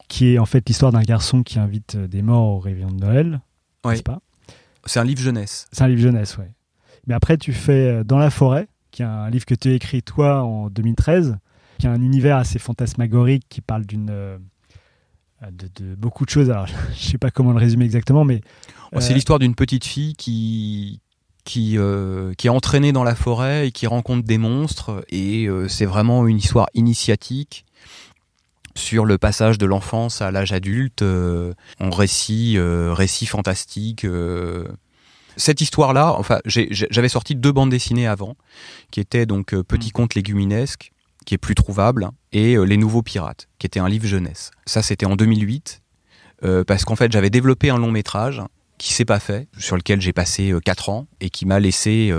qui est en fait l'histoire d'un garçon qui invite euh, des morts au réveillon de Noël. pas C'est un livre jeunesse. C'est un livre jeunesse, oui. Mais après, tu fais euh, Dans la forêt, qui est un livre que tu as écrit toi en 2013, qui a un univers assez fantasmagorique, qui parle d'une. Euh, de, beaucoup de choses. Alors, je sais pas comment le résumer exactement, mais. Oh, c'est l'histoire d'une petite fille qui, qui, qui est entraînée dans la forêt et qui rencontre des monstres. Et c'est vraiment une histoire initiatique sur le passage de l'enfance à l'âge adulte euh, en récit, euh, récit fantastique. Euh. Cette histoire-là, enfin, j'avais sorti deux bandes dessinées avant, qui étaient donc Petit mm. conte léguminesque, qui est plus trouvable, et Les Nouveaux Pirates, qui était un livre jeunesse. Ça, c'était en 2008, parce qu'en fait, j'avais développé un long métrage qui s'est pas fait, sur lequel j'ai passé quatre ans, et qui m'a laissé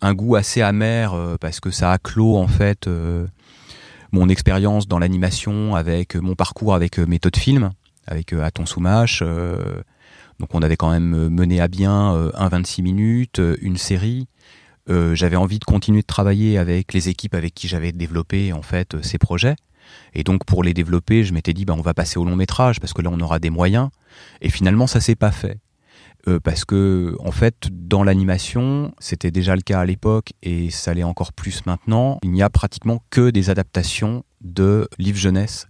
un goût assez amer, parce que ça a clos, en fait, mon expérience dans l'animation, avec euh, mon parcours avec euh, méthode film, avec euh, Aton Soumache. donc on avait quand même mené à bien un 26 minutes, une série. j'avais envie de continuer de travailler avec les équipes avec qui j'avais développé en fait ces projets. Et donc pour les développer, je m'étais dit, ben on va passer au long métrage parce que là on aura des moyens. Et finalement, ça s'est pas fait. Euh, parce que en fait dans l'animation c'était déjà le cas à l'époque et ça l'est encore plus maintenant il n'y a pratiquement que des adaptations de livres jeunesse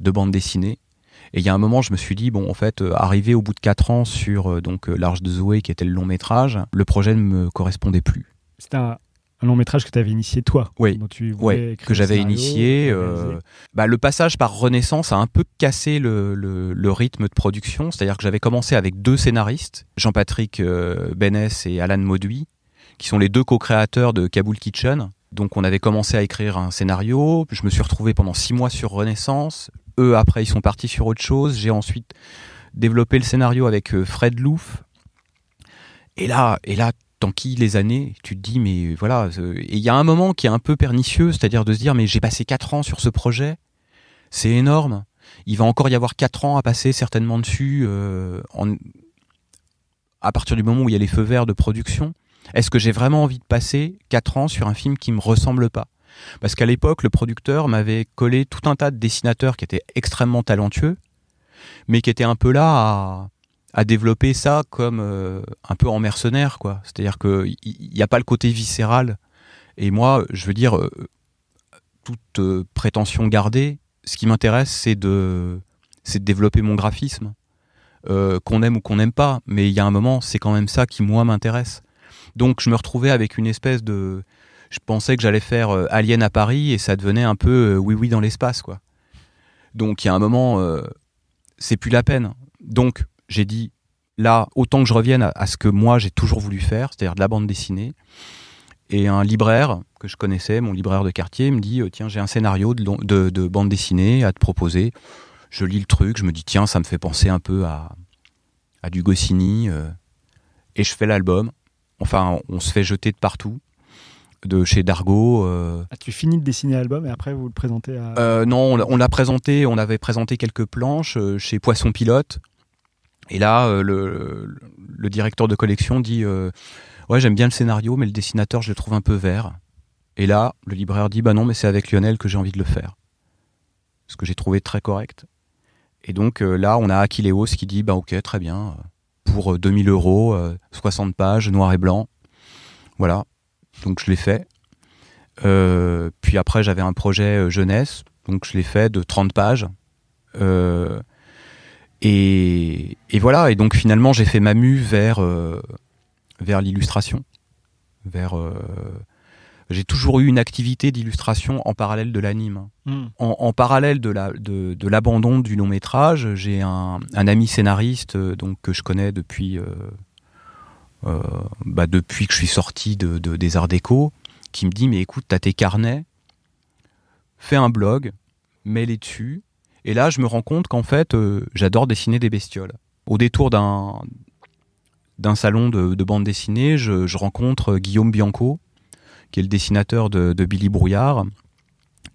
de bandes dessinées et il y a un moment je me suis dit bon en fait euh, arrivé au bout de quatre ans sur euh, donc L'Arche de Zoé qui était le long métrage le projet ne me correspondait plus c'est un un long métrage que tu avais initié toi. Oui, tu que j'avais initié. Euh, bah, le passage par Renaissance a un peu cassé le, rythme de production, c'est-à-dire que j'avais commencé avec deux scénaristes, Jean-Patrick euh, Benes et Alan Mauduit, qui sont les deux co-créateurs de Kaboul Kitchen. Donc on avait commencé à écrire un scénario, je me suis retrouvé pendant six mois sur Renaissance, eux après ils sont partis sur autre chose, j'ai ensuite développé le scénario avec euh, Fred Louf. Et là, et là t'enquilles les années, tu te dis, mais voilà. Et il y a un moment qui est un peu pernicieux, c'est-à-dire de se dire, mais j'ai passé 4 ans sur ce projet, c'est énorme. Il va encore y avoir 4 ans à passer certainement dessus, euh, en... à partir du moment où il y a les feux verts de production. Est-ce que j'ai vraiment envie de passer 4 ans sur un film qui me ressemble pas Parce qu'à l'époque, le producteur m'avait collé tout un tas de dessinateurs qui étaient extrêmement talentueux, mais qui étaient un peu là à à développer ça comme euh, un peu en mercenaire, quoi. C'est-à-dire qu'il n'y a pas le côté viscéral. Et moi, je veux dire, euh, toute euh, prétention gardée, ce qui m'intéresse, c'est de, de développer mon graphisme. qu'on aime ou qu'on n'aime pas, mais il y a un moment, c'est quand même ça qui, moi, m'intéresse. Donc, je me retrouvais avec une espèce de. Je pensais que j'allais faire Alien à Paris et ça devenait un peu oui-oui dans l'espace, quoi. Donc, il y a un moment, c'est plus la peine. Donc, j'ai dit là, autant que je revienne à, ce que moi j'ai toujours voulu faire, c'est-à-dire de la bande dessinée. Et un libraire que je connaissais, mon libraire de quartier, me dit euh, Tiens, j'ai un scénario de, bande dessinée à te proposer. Je lis le truc, je me dis Tiens, ça me fait penser un peu à, à du euh, et je fais l'album. Enfin, on, se fait jeter de partout de chez Dargo. Euh. Ah, tu finis de dessiner l'album et après vous le présentez à... non, on, l'a présenté, on avait présenté quelques planches chez Poisson Pilote. Et là, euh, le, directeur de collection dit euh, Ouais, j'aime bien le scénario, mais le dessinateur, je le trouve un peu vert. Et là, le libraire dit Bah non, mais c'est avec Lionel que j'ai envie de le faire. Ce que j'ai trouvé très correct. Et donc euh, là, on a Akileos qui dit Bah ok, très bien, pour 2000 euros, 60 pages, noir et blanc. Voilà. Donc je l'ai fait. puis après, j'avais un projet jeunesse, donc je l'ai fait de 30 pages. Euh, et, voilà, et donc finalement j'ai fait ma mue vers, euh, vers l'illustration. Euh, j'ai toujours eu une activité d'illustration en parallèle de l'anime. Hmm. En, parallèle de, l'abandon du long métrage, j'ai un, ami scénariste euh, donc, que je connais depuis, bah, depuis que je suis sorti de, de, des Arts Déco, qui me dit, mais écoute, t'as tes carnets, fais un blog, mets-les dessus et là, je me rends compte qu'en fait, euh, j'adore dessiner des bestioles. Au détour d'un d'un salon de, bande dessinée, je, rencontre euh, Guillaume Bianco, qui est le dessinateur de, Billy Brouillard,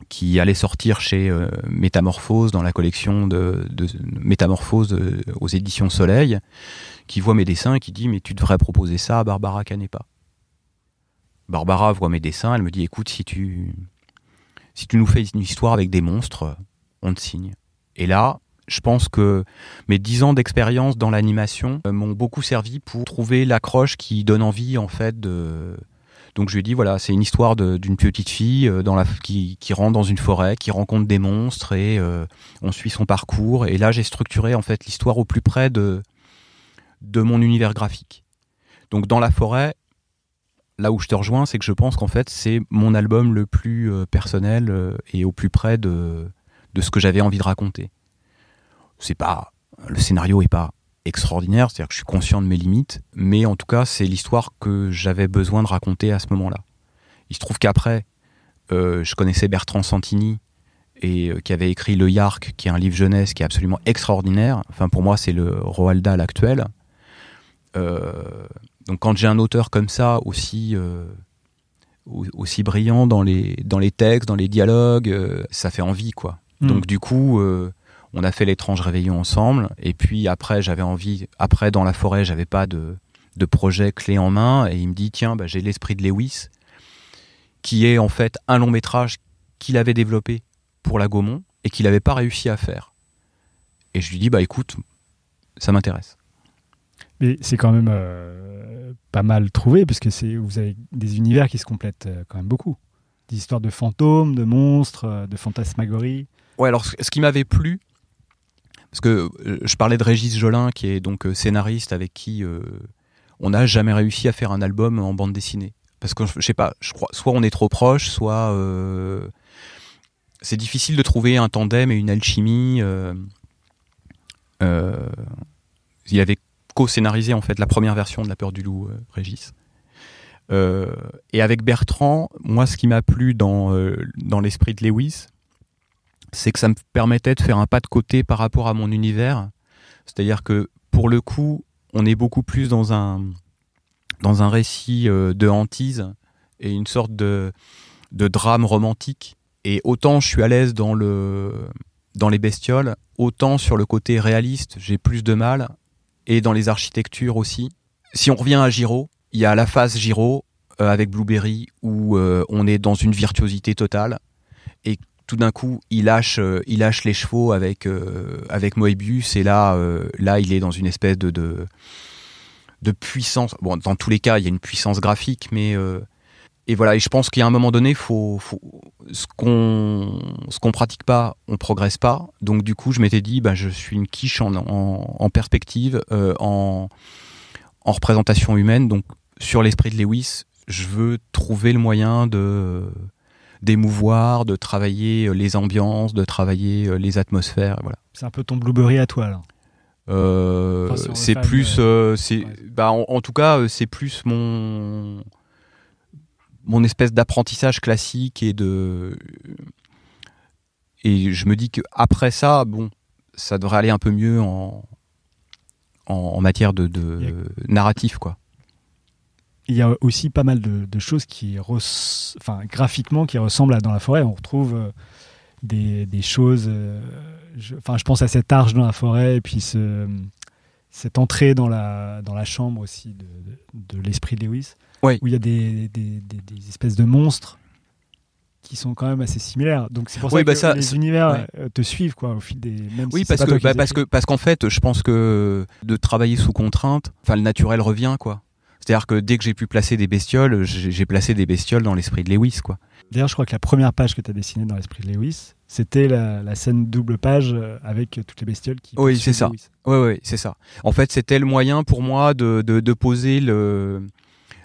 qui allait sortir chez euh, Métamorphose dans la collection de, de Métamorphose aux éditions Soleil, qui voit mes dessins et qui dit mais tu devrais proposer ça à Barbara Canepa. Barbara voit mes dessins, elle me dit écoute si tu si tu nous fais une histoire avec des monstres, de te signe. Et là, je pense que mes dix ans d'expérience dans l'animation euh, m'ont beaucoup servi pour trouver l'accroche qui donne envie en fait de. Donc je lui ai dit voilà, c'est une histoire d'une petite fille euh, dans la, qui, qui, rentre dans une forêt, qui rencontre des monstres et euh, on suit son parcours. Et là j'ai structuré en fait l'histoire au plus près de de mon univers graphique. Donc dans la forêt, là où je te rejoins, c'est que je pense qu'en fait c'est mon album le plus personnel et au plus près de de ce que j'avais envie de raconter. C'est pas le scénario est pas extraordinaire, c'est-à-dire que je suis conscient de mes limites, mais en tout cas, c'est l'histoire que j'avais besoin de raconter à ce moment-là. Il se trouve qu'après, euh, je connaissais Bertrand Santini, et euh, qui avait écrit Le Yark, qui est un livre jeunesse qui est absolument extraordinaire. Enfin, pour moi, c'est le Roald Dahl actuel. Euh, donc, quand j'ai un auteur comme ça, aussi, aussi brillant dans les, dans les textes, dans les dialogues, ça fait envie, quoi. Hmm. Donc du coup, euh, on a fait l'étrange réveillon ensemble. Et puis après, j'avais envie, après dans la forêt, j'avais pas de, de, projet clé en main. Et il me dit, tiens, bah, j'ai l'esprit de Lewis, qui est en fait un long métrage qu'il avait développé pour la Gaumont et qu'il n'avait pas réussi à faire. Et je lui dis, bah écoute, ça m'intéresse. Mais c'est quand même euh, pas mal trouvé, parce puisque vous avez des univers qui se complètent euh, quand même beaucoup. Des histoires de fantômes, de monstres, de fantasmagories. Ouais, alors ce qui m'avait plu, parce que euh, je parlais de Régis Jolin, qui est donc euh, scénariste avec qui euh, on n'a jamais réussi à faire un album en bande dessinée. Parce que je sais pas, je crois, soit on est trop proche, soit c'est difficile de trouver un tandem et une alchimie. il avait co-scénarisé en fait la première version de La Peur du Loup, Régis. et avec Bertrand, moi, ce qui m'a plu dans, dans l'esprit de Lewis, c'est que ça me permettait de faire un pas de côté par rapport à mon univers. C'est-à-dire que pour le coup, on est beaucoup plus dans un, dans un récit euh, de hantise et une sorte de, de drame romantique. Et autant je suis à l'aise dans, le, dans les bestioles, autant sur le côté réaliste, j'ai plus de mal. Et dans les architectures aussi. Si on revient à Giro, il y a la phase Giro euh, avec Blueberry où euh, on est dans une virtuosité totale. Et tout d'un coup, il lâche, euh, il lâche les chevaux avec, euh, avec Moebius, et là, euh, là, il est dans une espèce de, de, puissance. Bon, dans tous les cas, il y a une puissance graphique, mais. et voilà, et je pense qu'il a un moment donné, faut, faut ce qu'on ce qu'on pratique pas, on ne progresse pas. Donc du coup, je m'étais dit, bah, je suis une quiche en, en, en perspective, en, en représentation humaine. Donc sur l'esprit de Lewis, je veux trouver le moyen de d'émouvoir, de travailler euh, les ambiances, de travailler euh, les atmosphères. Voilà. C'est un peu ton blueberry à toi là euh, c'est plus, c'est, bah, en, tout cas, c'est plus mon mon espèce d'apprentissage classique et de et je me dis que après ça, bon, ça devrait aller un peu mieux en en, matière de, de narratif, quoi il y a aussi pas mal de, choses qui, enfin, graphiquement, qui ressemblent à Dans la forêt. On retrouve euh, des, des choses. Euh, je, enfin, je pense à cette arche dans la forêt et puis ce, cette entrée dans la, dans la chambre aussi de, de, l'esprit de Lewis, où il y a des, des, espèces de monstres qui sont quand même assez similaires. Donc c'est pour ça bah que les univers euh, te suivent quoi au fil des. Même oui, parce, bah, parce que parce qu'en fait, je pense que de travailler sous contrainte, enfin le naturel revient quoi. C'est-à-dire que dès que j'ai pu placer des bestioles, j'ai placé des bestioles dans l'esprit de Lewis. quoi. D'ailleurs, je crois que la première page que tu as dessinée dans l'esprit de Lewis, c'était la, scène double page euh, avec toutes les bestioles qui. Oui, c'est ça. Oui, oui, c'est ça. En fait, c'était le moyen pour moi de, de, poser le,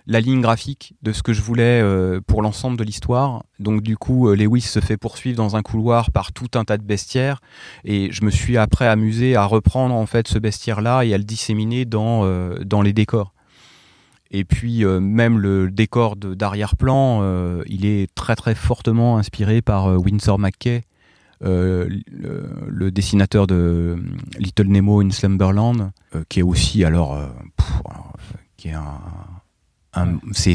la ligne graphique de ce que je voulais euh, pour l'ensemble de l'histoire. Donc du coup, euh, Lewis se fait poursuivre dans un couloir par tout un tas de bestiaires, et je me suis après amusé à reprendre en fait ce bestiaire-là et à le disséminer dans, dans les décors. Et puis euh, même le décor d'arrière-plan, euh, il est très très fortement inspiré par euh, Winsor McKay, le, dessinateur de Little Nemo in Slumberland, qui est aussi alors, qui est un, c'est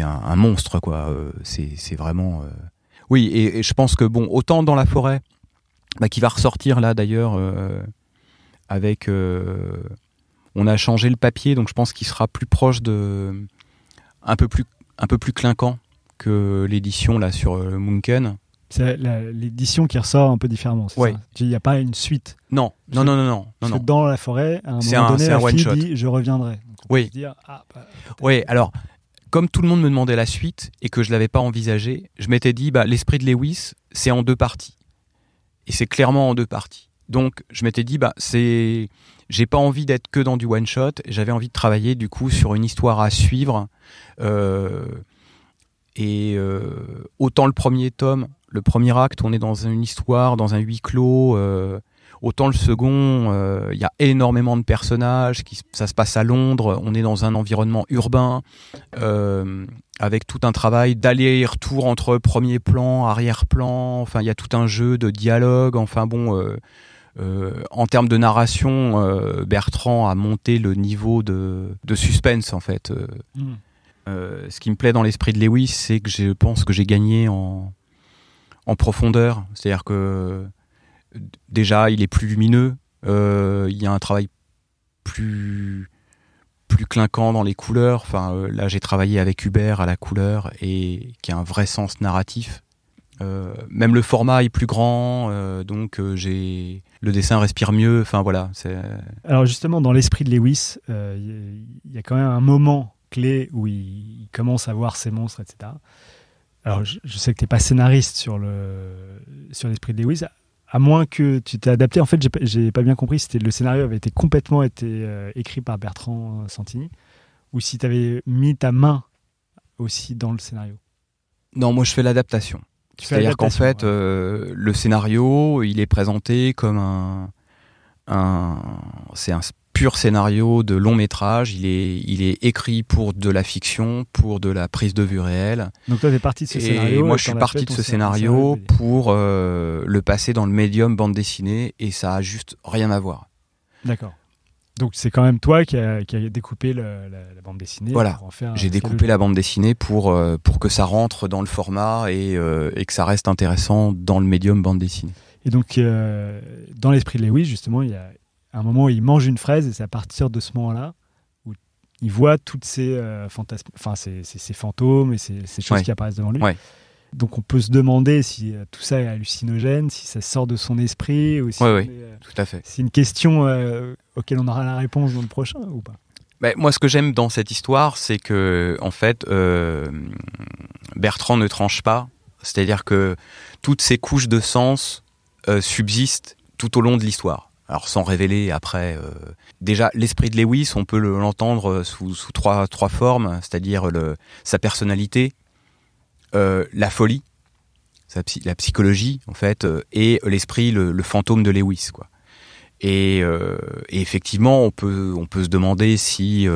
un, monstre quoi. c'est vraiment oui et, et, je pense que bon autant dans la forêt, bah, qui va ressortir là d'ailleurs avec on a changé le papier, donc je pense qu'il sera plus proche de. un peu plus, un peu plus clinquant que l'édition là sur euh, Munken. C'est l'édition qui ressort un peu différemment. Il n'y a pas une suite. Non, non, non, non, non. dans la forêt, à un moment donné, la fille dit je reviendrai. oui. Ah, bah, oui. Alors, comme tout le monde me demandait la suite et que je l'avais pas envisagée, je m'étais dit bah, l'esprit de Lewis, c'est en deux parties. Et c'est clairement en deux parties. Donc, je m'étais dit bah, c'est j'ai pas envie d'être que dans du one shot. J'avais envie de travailler du coup sur une histoire à suivre. Euh, et euh, autant le premier tome, le premier acte, on est dans une histoire, dans un huis clos. Euh, autant le second, il y a énormément de personnages. Qui, ça se passe à Londres. On est dans un environnement urbain avec tout un travail d'aller-retour entre premier plan, arrière-plan. Enfin, il y a tout un jeu de dialogue. Enfin bon euh, en termes de narration, euh, Bertrand a monté le niveau de, suspense en fait. Euh, hmm. ce qui me plaît dans l'esprit de Lewis, c'est que je pense que j'ai gagné en, en profondeur. C'est-à-dire que déjà, il est plus lumineux, il y a un travail plus plus clinquant dans les couleurs. Enfin, là, j'ai travaillé avec Hubert à la couleur et qui a un vrai sens narratif euh, même le format est plus grand, euh, donc euh, j'ai le dessin respire mieux. Enfin voilà. Alors justement, dans l'esprit de Lewis, il y a quand même un moment clé où il, commence à voir ses monstres, etc. Alors je, sais que tu n'es pas scénariste sur le sur l'esprit de Lewis. À moins que tu t'es adapté. En fait, j'ai pas bien compris. C'était le scénario avait été complètement été écrit par Bertrand Santini, ou si tu avais mis ta main aussi dans le scénario. Non, moi je fais l'adaptation. C'est-à-dire qu'en fait, euh, le scénario, il est présenté comme un, un c'est un pur scénario de long métrage. Il est, il est écrit pour de la fiction, pour de la prise de vue réelle. Donc toi, t'es parti de ce et scénario. Moi, je suis parti de ce scénario, pour euh, le passer dans le médium bande dessinée, et ça a juste rien à voir. D'accord. Donc c'est quand même toi qui a, qui a découpé la, bande dessinée. Voilà, j'ai découpé la bande dessinée pour, euh, pour que ça rentre dans le format euh, et, que ça reste intéressant dans le médium bande dessinée. Et donc euh, dans l'esprit de Lewis, justement, il y a un moment où il mange une fraise et c'est à partir de ce moment-là où il voit toutes ces, enfin, ces, ces, fantômes et ces, choses qui apparaissent devant lui. Donc on peut se demander si euh, tout ça est hallucinogène, si ça sort de son esprit oui, oui, euh, tout à fait. C'est une question euh, auquel on aura la réponse dans le prochain ou pas. Ben, moi, ce que j'aime dans cette histoire, c'est que en fait, euh, Bertrand ne tranche pas. C'est-à-dire que toutes ces couches de sens subsistent tout au long de l'histoire. Alors sans révéler après, déjà l'esprit de Lewis, on peut l'entendre sous, trois formes, c'est-à-dire sa personnalité, euh, la folie, la psychologie en fait, euh, et l'esprit, le, fantôme de Lewis quoi. Euh, et, effectivement, on peut, on peut se demander si,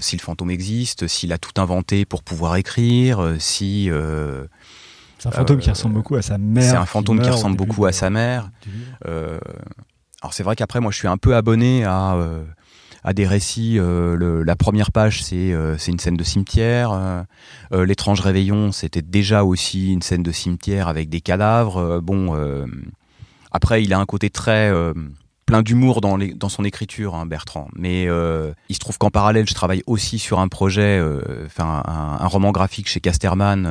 si le fantôme existe, s'il a tout inventé pour pouvoir écrire, si... c'est un fantôme qui ressemble beaucoup à sa mère. C'est un fantôme qui, ressemble beaucoup à sa mère. alors c'est vrai qu'après, moi, je suis un peu abonné à à des récits. Euh, la première page, euh, c'est une scène de cimetière. Euh, l'étrange réveillon, c'était déjà aussi une scène de cimetière avec des cadavres. bon, après, il a un côté très plein d'humour dans, dans, son écriture, hein, Bertrand. Mais il se trouve qu'en parallèle, je travaille aussi sur un projet, enfin un, roman graphique chez Casterman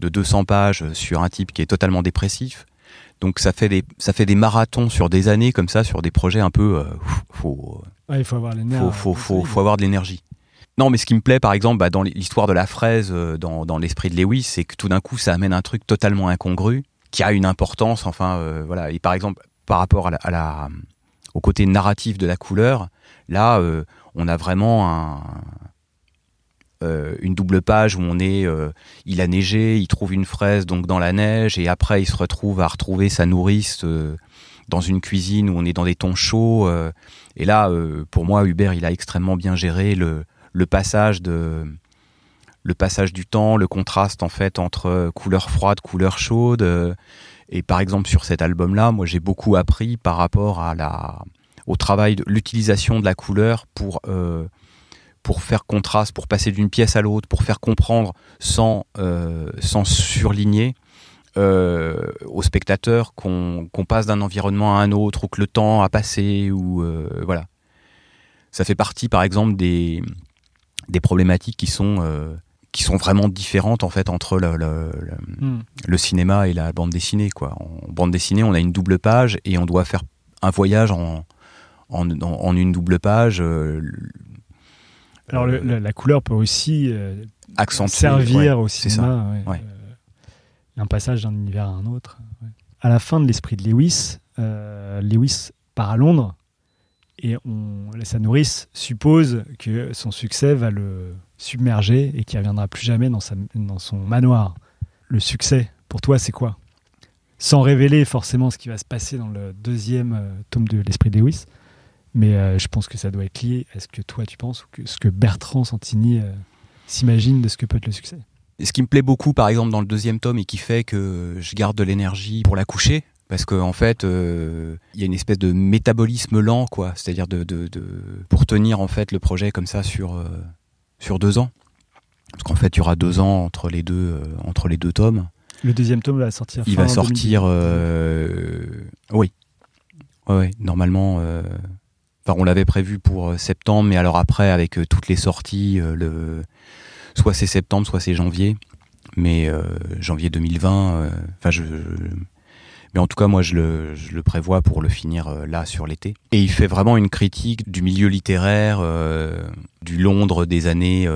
de 200 pages sur un type qui est totalement dépressif. Donc ça fait des ça fait des marathons sur des années comme ça, sur des projets un peu faut il faut avoir de l'énergie. Non, mais ce qui me plaît, par exemple, bah, dans l'histoire de la fraise, euh, dans, l'esprit de Lewis, c'est que tout d'un coup, ça amène un truc totalement incongru, qui a une importance, enfin, euh, voilà. Et par exemple, par rapport à la, au côté narratif de la couleur, là, euh, on a vraiment un, une double page où on est, il a neigé, il trouve une fraise donc dans la neige et après il se retrouve à retrouver sa nourrice dans une cuisine où on est dans des tons chauds. Et là, euh, pour moi, Hubert, il a extrêmement bien géré le, passage de le passage du temps, le contraste en fait entre couleur froide, couleur chaude. Euh, et par exemple sur cet album-là, moi j'ai beaucoup appris par rapport à la, au travail, l'utilisation de la couleur pour, euh, pour faire contraste, pour passer d'une pièce à l'autre, pour faire comprendre sans, sans surligner euh, aux spectateurs qu'on passe d'un environnement à un autre ou que le temps a passé ou euh, voilà. Ça fait partie par exemple des, des problématiques qui sont euh, qui sont vraiment différentes en fait entre hmm. le, cinéma et la bande dessinée quoi. En bande dessinée, on a une double page et on doit faire un voyage en, en, une double page. Euh, Alors la, couleur peut aussi accentuer servir au cinéma. Ça, un passage d'un univers à un autre. À la fin de l'esprit de Lewis, euh, Lewis part à Londres et on, sa nourrice suppose que son succès va le submerger et qu'il ne reviendra plus jamais dans, son manoir. Le succès, pour toi, c'est quoi Sans révéler forcément ce qui va se passer dans le deuxième euh, tome de l'esprit de Lewis, mais euh, je pense que ça doit être lié à ce que toi tu penses ou ce que Bertrand Santini s'imagine de ce que peut être le succès ce qui me plaît beaucoup, par exemple, dans le deuxième tome et qui fait que je garde de l'énergie pour la coucher, parce qu'en en fait, euh, il y a une espèce de métabolisme lent, quoi. C'est-à-dire de, de, de, pour tenir en fait le projet comme ça sur, euh, sur deux ans. Parce qu'en fait, il y aura deux ans entre les deux, euh, entre les deux tomes. Le deuxième tome va sortir. Il va sortir. oui. Oui, ouais, normalement. Enfin, on l'avait prévu pour septembre, mais alors après, avec toutes les sorties, le soit c'est septembre, soit c'est janvier. Mais euh, janvier 2020, euh, enfin je, mais en tout cas moi je le, je le prévois pour le finir euh, là sur l'été. Et il fait vraiment une critique du milieu littéraire, du Londres des années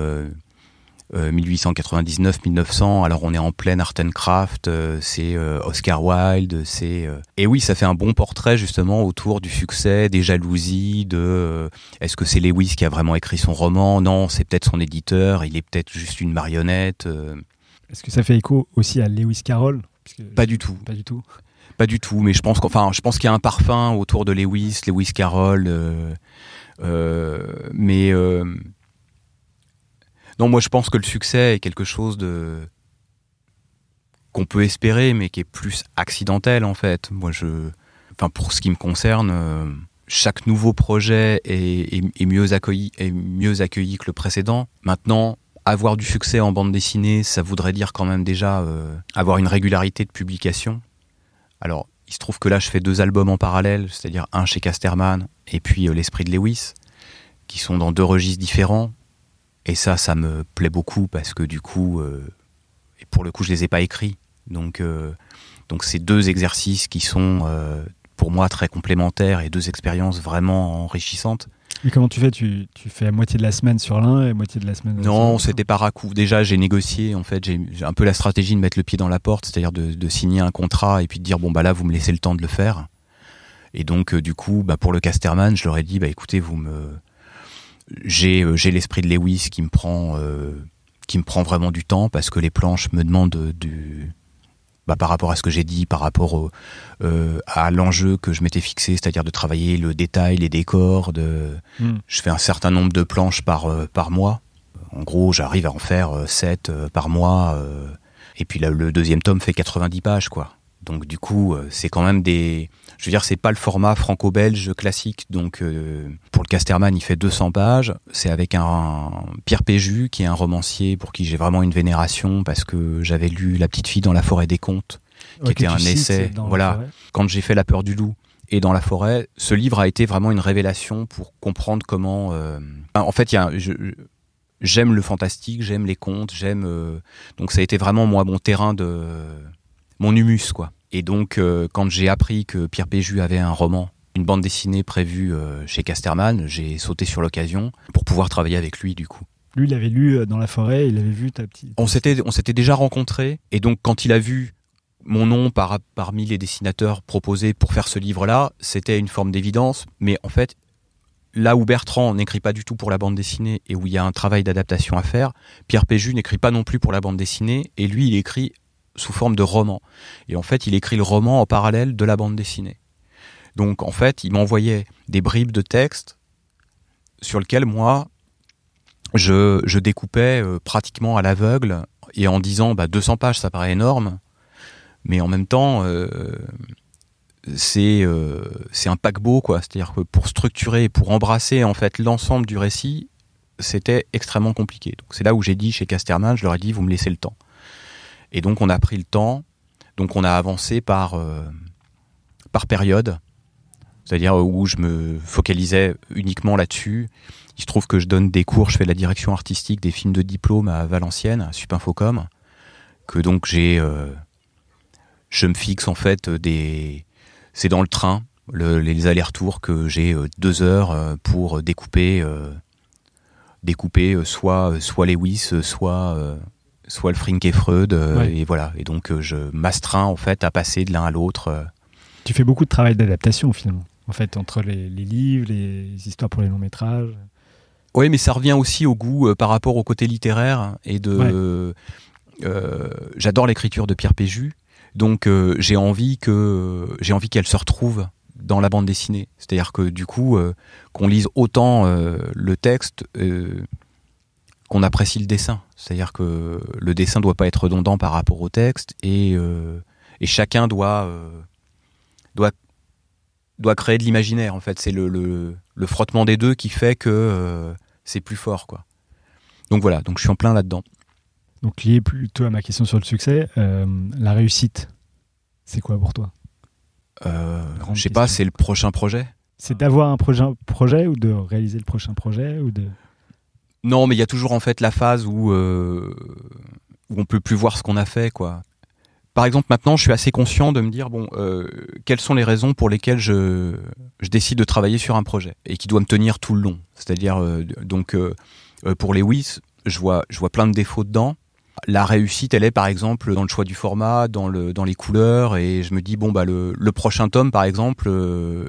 1899-1900, euh, alors on est en pleine art and craft, euh, c'est euh, Oscar Wilde, c'est... Et oui, ça fait un bon portrait justement autour du succès, des jalousies, de... Est-ce que c'est Lewis qui a vraiment écrit son roman Non, c'est peut-être son éditeur, il est peut-être juste une marionnette. Est-ce que ça fait écho aussi à Lewis Carroll Pas du tout. Pas du tout. Pas du tout, mais je pense qu'enfin, je pense qu'il y a un parfum autour de Lewis, Lewis Carroll, mais... Non, moi je pense que le succès est quelque chose de qu'on peut espérer, mais qui est plus accidentel en fait. Moi, je, enfin pour ce qui me concerne, euh, chaque nouveau projet est, mieux accueilli, mieux accueilli que le précédent. Maintenant, avoir du succès en bande dessinée, ça voudrait dire quand même déjà euh, avoir une régularité de publication. Alors, il se trouve que là, je fais deux albums en parallèle, c'est-à-dire un chez Casterman et puis euh, L'Esprit de Lewis, qui sont dans deux registres différents. Et ça, ça me plaît beaucoup parce que du coup, euh, pour le coup, je les ai pas écrits. Donc, euh, donc ces deux exercices qui sont euh, pour moi très complémentaires et deux expériences vraiment enrichissantes. Et comment tu fais tu, tu, fais à moitié de la semaine sur l'un et moitié de la semaine sur l'autre Non, c'était par à coup. Déjà, j'ai négocié. En fait, j'ai un peu la stratégie de mettre le pied dans la porte, c'est-à-dire de, signer un contrat et puis de dire bon bah là, vous me laissez le temps de le faire. Et donc, euh, du coup, bah, pour le Casterman, je leur ai dit bah écoutez, vous me euh, j'ai l'esprit de Lewis qui me prend euh, qui me prend vraiment du temps parce que les planches me demandent du bah, par rapport à ce que j'ai dit, par rapport euh, à l'enjeu que je m'étais fixé, c'est-à-dire de travailler le détail, les décors. De... Hmm. Je fais un certain nombre de planches par, par mois. En gros, j'arrive à en faire 7 par mois. et puis le deuxième tome fait 90 pages, quoi. Donc du coup, c'est quand même des... Je veux dire, c'est pas le format franco-belge classique. Donc, euh, pour le Casterman, il fait 200 pages. C'est avec un, Pierre Péju, qui est un romancier pour qui j'ai vraiment une vénération parce que j'avais lu La petite fille dans la forêt des contes, qui était un essai. Voilà. Quand j'ai fait La peur du loup et dans la forêt, ce livre a été vraiment une révélation pour comprendre comment. Euh, en fait, il y a. j'aime le fantastique, j'aime les contes, j'aime. Euh, donc ça a été vraiment moi mon terrain de mon humus quoi. Et donc, euh, quand j'ai appris que Pierre Péju avait un roman, une bande dessinée prévue euh, chez Casterman, j'ai sauté sur l'occasion pour pouvoir travailler avec lui, du coup. Lui, il l'avait lu euh, dans la forêt, il avait vu ta petite. On s'était, on s'était déjà rencontrés. Et donc, quand il a vu mon nom parmi les dessinateurs proposés pour faire ce livre-là, c'était une forme d'évidence. Mais en fait, là où Bertrand n'écrit pas du tout pour la bande dessinée et où il y a un travail d'adaptation à faire, Pierre Péju n'écrit pas non plus pour la bande dessinée et lui il écrit sous forme de roman. Et en fait, il écrit le roman en parallèle de la bande dessinée. Donc en fait, il m'envoyait des bribes de texte sur lesquelles moi, je, je découpais euh, pratiquement à l'aveugle et en disant 200 bah, pages, ça paraît énorme, mais en même temps, euh, euh, c'est un paquebot, quoi. C'est-à-dire que pour structurer pour embrasser en fait l'ensemble du récit, c'était extrêmement compliqué. c'est là où j'ai dit chez Casterman, je leur ai dit, vous me laissez le temps. Et donc on a pris le temps, donc on a avancé par, euh, par période, c'est-à-dire euh, où je me focalisais uniquement là-dessus. Il se trouve que je donne des cours, je fais de la direction artistique des films de diplôme à Valenciennes, à Supinfocom, que donc j'ai... Euh, je me fixe en fait des... C'est dans le train, les allers-retours que j'ai deux heures pour découper, découper soit, soit Lewis, soit soit le Frink et Freud, euh, et voilà. Et donc euh, je m'astreins en fait à passer de l'un à l'autre. Euh. Tu fais beaucoup de travail d'adaptation finalement, en fait, entre les, livres, les histoires pour les longs métrages. Oui, mais ça revient aussi au goût par rapport au côté littéraire et de. J'adore l'écriture de Pierre Péju, donc j'ai envie que j'ai envie qu'elle se retrouve dans la bande dessinée. C'est-à-dire que du coup, qu'on lise autant le texte qu'on apprécie le dessin. C'est-à-dire que le dessin ne doit pas être redondant par rapport au texte et, euh, et chacun doit, euh, doit, doit créer de l'imaginaire. En fait, c'est le, le, le, frottement des deux qui fait que euh, c'est plus fort. Quoi. Donc voilà, donc je suis en plein là-dedans. Donc lié plutôt à ma question sur le succès, la réussite, c'est quoi pour toi Je sais pas, c'est le prochain projet. C'est d'avoir un projet, projet ou de réaliser le prochain projet ou de... Non, mais il y a toujours en fait la phase où, euh, où on peut plus voir ce qu'on a fait, quoi. Par exemple, maintenant, je suis assez conscient de me dire bon, euh, quelles sont les raisons pour lesquelles je, je, décide de travailler sur un projet et qui doit me tenir tout le long. C'est-à-dire, euh, donc, euh, pour les WIS, je vois, je vois plein de défauts dedans. La réussite, elle est par exemple dans le choix du format, dans, le, dans les couleurs, et je me dis, bon, bah, le, le prochain tome, par exemple,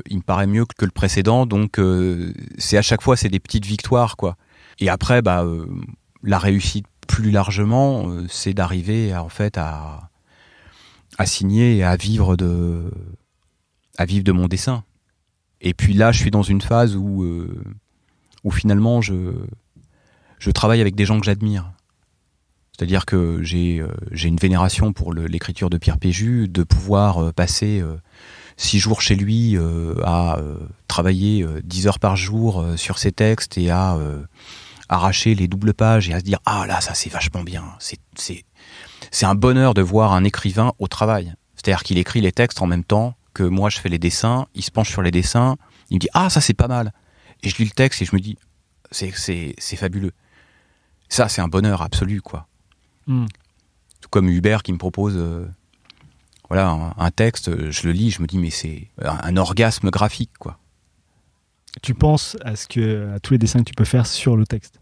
il me paraît mieux que le précédent, donc c'est à chaque fois, c'est des petites victoires, quoi. Et après, bah, euh, la réussite plus largement, euh, c'est d'arriver en fait à, à signer et à vivre de à vivre de mon dessin. Et puis là, je suis dans une phase où euh, où finalement je je travaille avec des gens que j'admire. C'est-à-dire que j'ai une vénération pour l'écriture de Pierre Péju, de pouvoir passer six jours chez lui euh, à euh, travailler euh, dix heures par jour sur ses textes et à arracher les doubles pages et à se dire ah là ça c'est vachement bien c'est c'est un bonheur de voir un écrivain au travail c'est-à-dire qu'il écrit les textes en même temps que moi je fais les dessins il se penche sur les dessins il me dit ah ça c'est pas mal et je lis le texte et je me dis c'est fabuleux ça c'est un bonheur absolu quoi hmm. tout comme Hubert qui me propose voilà, un, texte, je le lis, je me dis, mais c'est un, orgasme graphique, quoi. Tu penses à ce que à tous les dessins que tu peux faire sur le texte.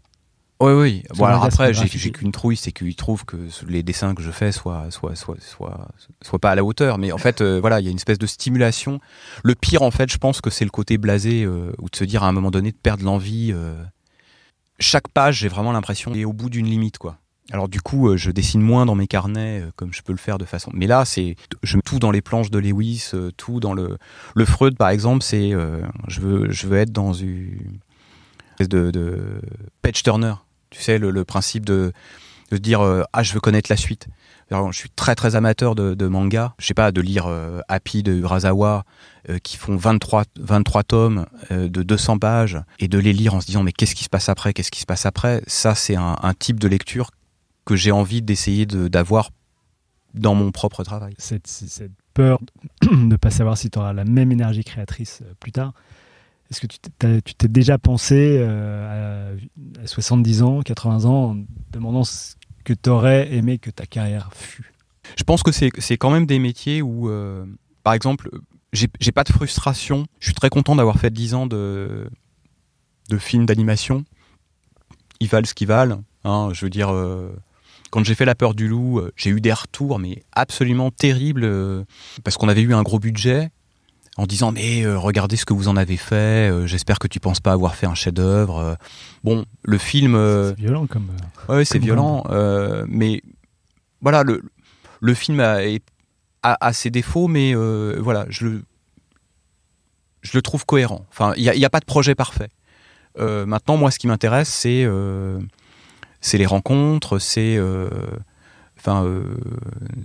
Oui, oui. Bon, alors après, j'ai qu'une trouille, c'est qu'il trouve que les dessins que je fais soient, soient, soient, soient, pas à la hauteur. Mais en fait, euh, voilà, il y a une espèce de stimulation. Le pire, en fait, je pense que c'est le côté blasé euh, ou de se dire à un moment donné de perdre l'envie. Euh. Chaque page, j'ai vraiment l'impression est au bout d'une limite, quoi. Alors du coup, euh, je dessine moins dans mes carnets euh, comme je peux le faire de façon. Mais là, c'est je mets tout dans les planches de Lewis, euh, tout dans le le Freud par exemple, c'est je veux je veux être dans une espèce de, de page turner. Tu sais le, principe de de dire ah je veux connaître la suite. je suis très très amateur de, manga. Je sais pas de lire Happy de Urasawa qui font 23 23 tomes de 200 pages et de les lire en se disant mais qu'est-ce qui se passe après qu'est-ce qui se passe après. Ça c'est un, type de lecture que j'ai envie d'essayer d'avoir dans mon propre travail. Cette, peur de ne pas savoir si tu auras la même énergie créatrice euh, plus tard, est-ce que tu t'es déjà pensé euh, à, 70 ans, 80 ans, en demandant ce que tu aurais aimé que ta carrière fût Je pense que c'est quand même des métiers où, euh, par exemple, j'ai pas de frustration. Je suis très content d'avoir fait 10 ans de, de films d'animation. Ils valent ce qu'ils valent. Hein, je veux dire, quand j'ai fait La peur du loup, euh, j'ai eu des retours, mais absolument terribles, euh, parce qu'on avait eu un gros budget, en disant mais euh, regardez ce que vous en avez fait, j'espère que tu ne penses pas avoir fait un chef-d'œuvre. bon, le film c'est violent comme Oui, c'est violent mais voilà le film a, a, ses défauts mais voilà, je le je le trouve cohérent. Enfin, il n'y a, a, pas de projet parfait. maintenant, moi, ce qui m'intéresse, c'est c'est les rencontres, c'est euh, enfin euh,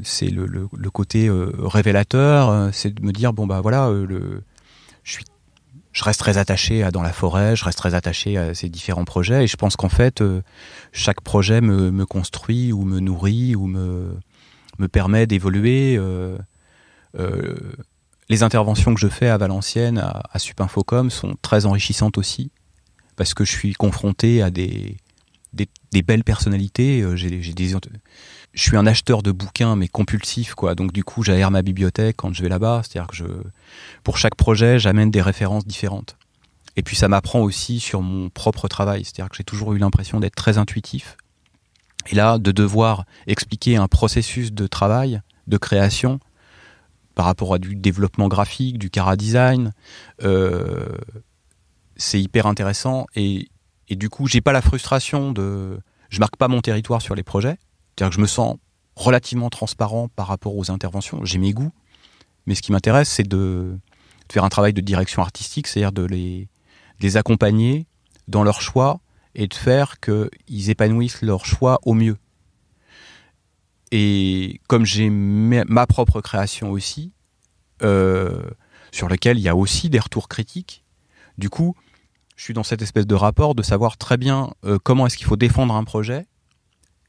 c'est le, côté euh, révélateur c'est de me dire bon bah voilà le je suis je reste très attaché à dans la forêt je reste très attaché à ces différents projets et je pense qu'en fait chaque projet me, me, construit ou me nourrit ou me me permet d'évoluer les interventions que je fais à Valenciennes à, à Supinfocom sont très enrichissantes aussi parce que je suis confronté à des des, belles personnalités. Euh, j'ai des, je suis un acheteur de bouquins, mais compulsif, quoi. Donc, du coup, j'aère ma bibliothèque quand je vais là-bas. C'est-à-dire que je, pour chaque projet, j'amène des références différentes. Et puis, ça m'apprend aussi sur mon propre travail. C'est-à-dire que j'ai toujours eu l'impression d'être très intuitif. Et là, de devoir expliquer un processus de travail, de création, par rapport à du développement graphique, du cara design, euh, c'est hyper intéressant et et du coup, j'ai pas la frustration de. Je marque pas mon territoire sur les projets. C'est-à-dire que je me sens relativement transparent par rapport aux interventions. J'ai mes goûts. Mais ce qui m'intéresse, c'est de, faire un travail de direction artistique, c'est-à-dire de les, les accompagner dans leurs choix et de faire qu'ils épanouissent leurs choix au mieux. Et comme j'ai ma propre création aussi, euh, sur laquelle il y a aussi des retours critiques, du coup, je suis dans cette espèce de rapport de savoir très bien euh, comment est-ce qu'il faut défendre un projet,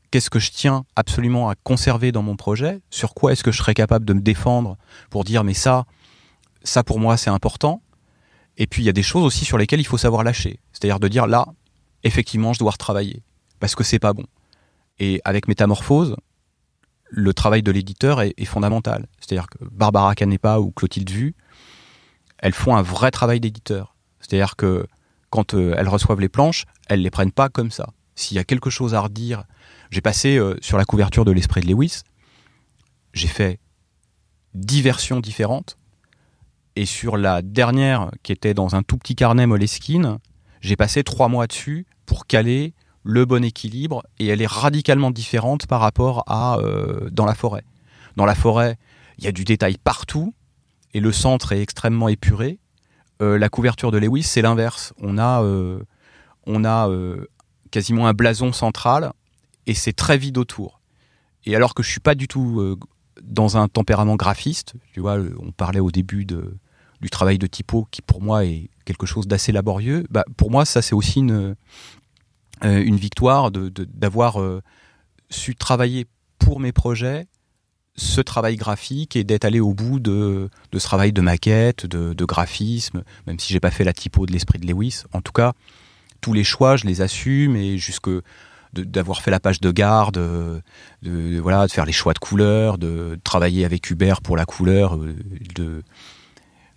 qu'est-ce que je tiens absolument à conserver dans mon projet, sur quoi est-ce que je serais capable de me défendre pour dire mais ça, ça pour moi c'est important. Et puis il y a des choses aussi sur lesquelles il faut savoir lâcher, c'est-à-dire de dire là, effectivement, je dois retravailler parce que c'est pas bon. Et avec Métamorphose, le travail de l'éditeur est, est, fondamental. C'est-à-dire que Barbara Canepa ou Clotilde Vu, elles font un vrai travail d'éditeur. C'est-à-dire que quand euh, elles reçoivent les planches, elles les prennent pas comme ça. S'il y a quelque chose à redire, j'ai passé euh, sur la couverture de l'Esprit de Lewis, j'ai fait dix versions différentes, et sur la dernière qui était dans un tout petit carnet Moleskine, j'ai passé trois mois dessus pour caler le bon équilibre et elle est radicalement différente par rapport à euh, dans la forêt. Dans la forêt, il y a du détail partout et le centre est extrêmement épuré. Euh, la couverture de Lewis, c'est l'inverse. On a, euh, on a euh, quasiment un blason central et c'est très vide autour. Et alors que je suis pas du tout dans un tempérament graphiste, tu vois, on parlait au début du travail de typo qui pour moi est quelque chose d'assez laborieux. Bah, pour moi, ça c'est aussi une, victoire d'avoir su travailler pour mes projets ce travail graphique et d'être allé au bout de, ce travail de maquette, de, graphisme, même si j'ai pas fait la typo de l'esprit de Lewis. En tout cas, tous les choix, je les assume et jusque d'avoir fait la page de garde, de, voilà, de faire les choix de couleurs, de travailler avec Hubert pour la couleur, euh, de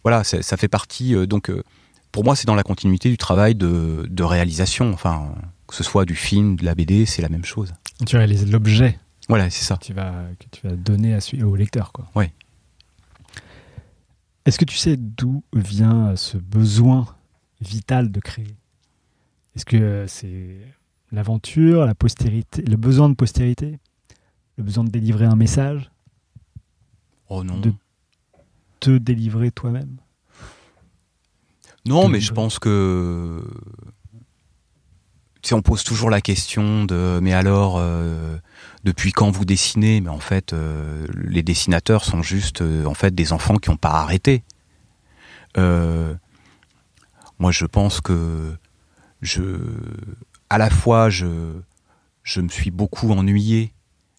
voilà, ça, fait partie. Euh, donc, euh, pour moi, c'est dans la continuité du travail de, réalisation. Enfin, que ce soit du film, de la BD, c'est la même chose. Tu réalises l'objet voilà, c'est ça. Que tu vas, que tu vas donner au lecteur. Quoi. Oui. Est-ce que tu sais d'où vient ce besoin vital de créer Est-ce que euh, c'est l'aventure, la postérité, le besoin de postérité, le besoin de délivrer un message Oh non. De te délivrer toi-même Non, mais je pense que. Tu on pose toujours la question de mais alors, euh, depuis quand vous dessinez, mais en fait, euh, les dessinateurs sont juste euh, en fait des enfants qui n'ont pas arrêté. Euh, moi, je pense que je, à la fois, je, me suis beaucoup ennuyé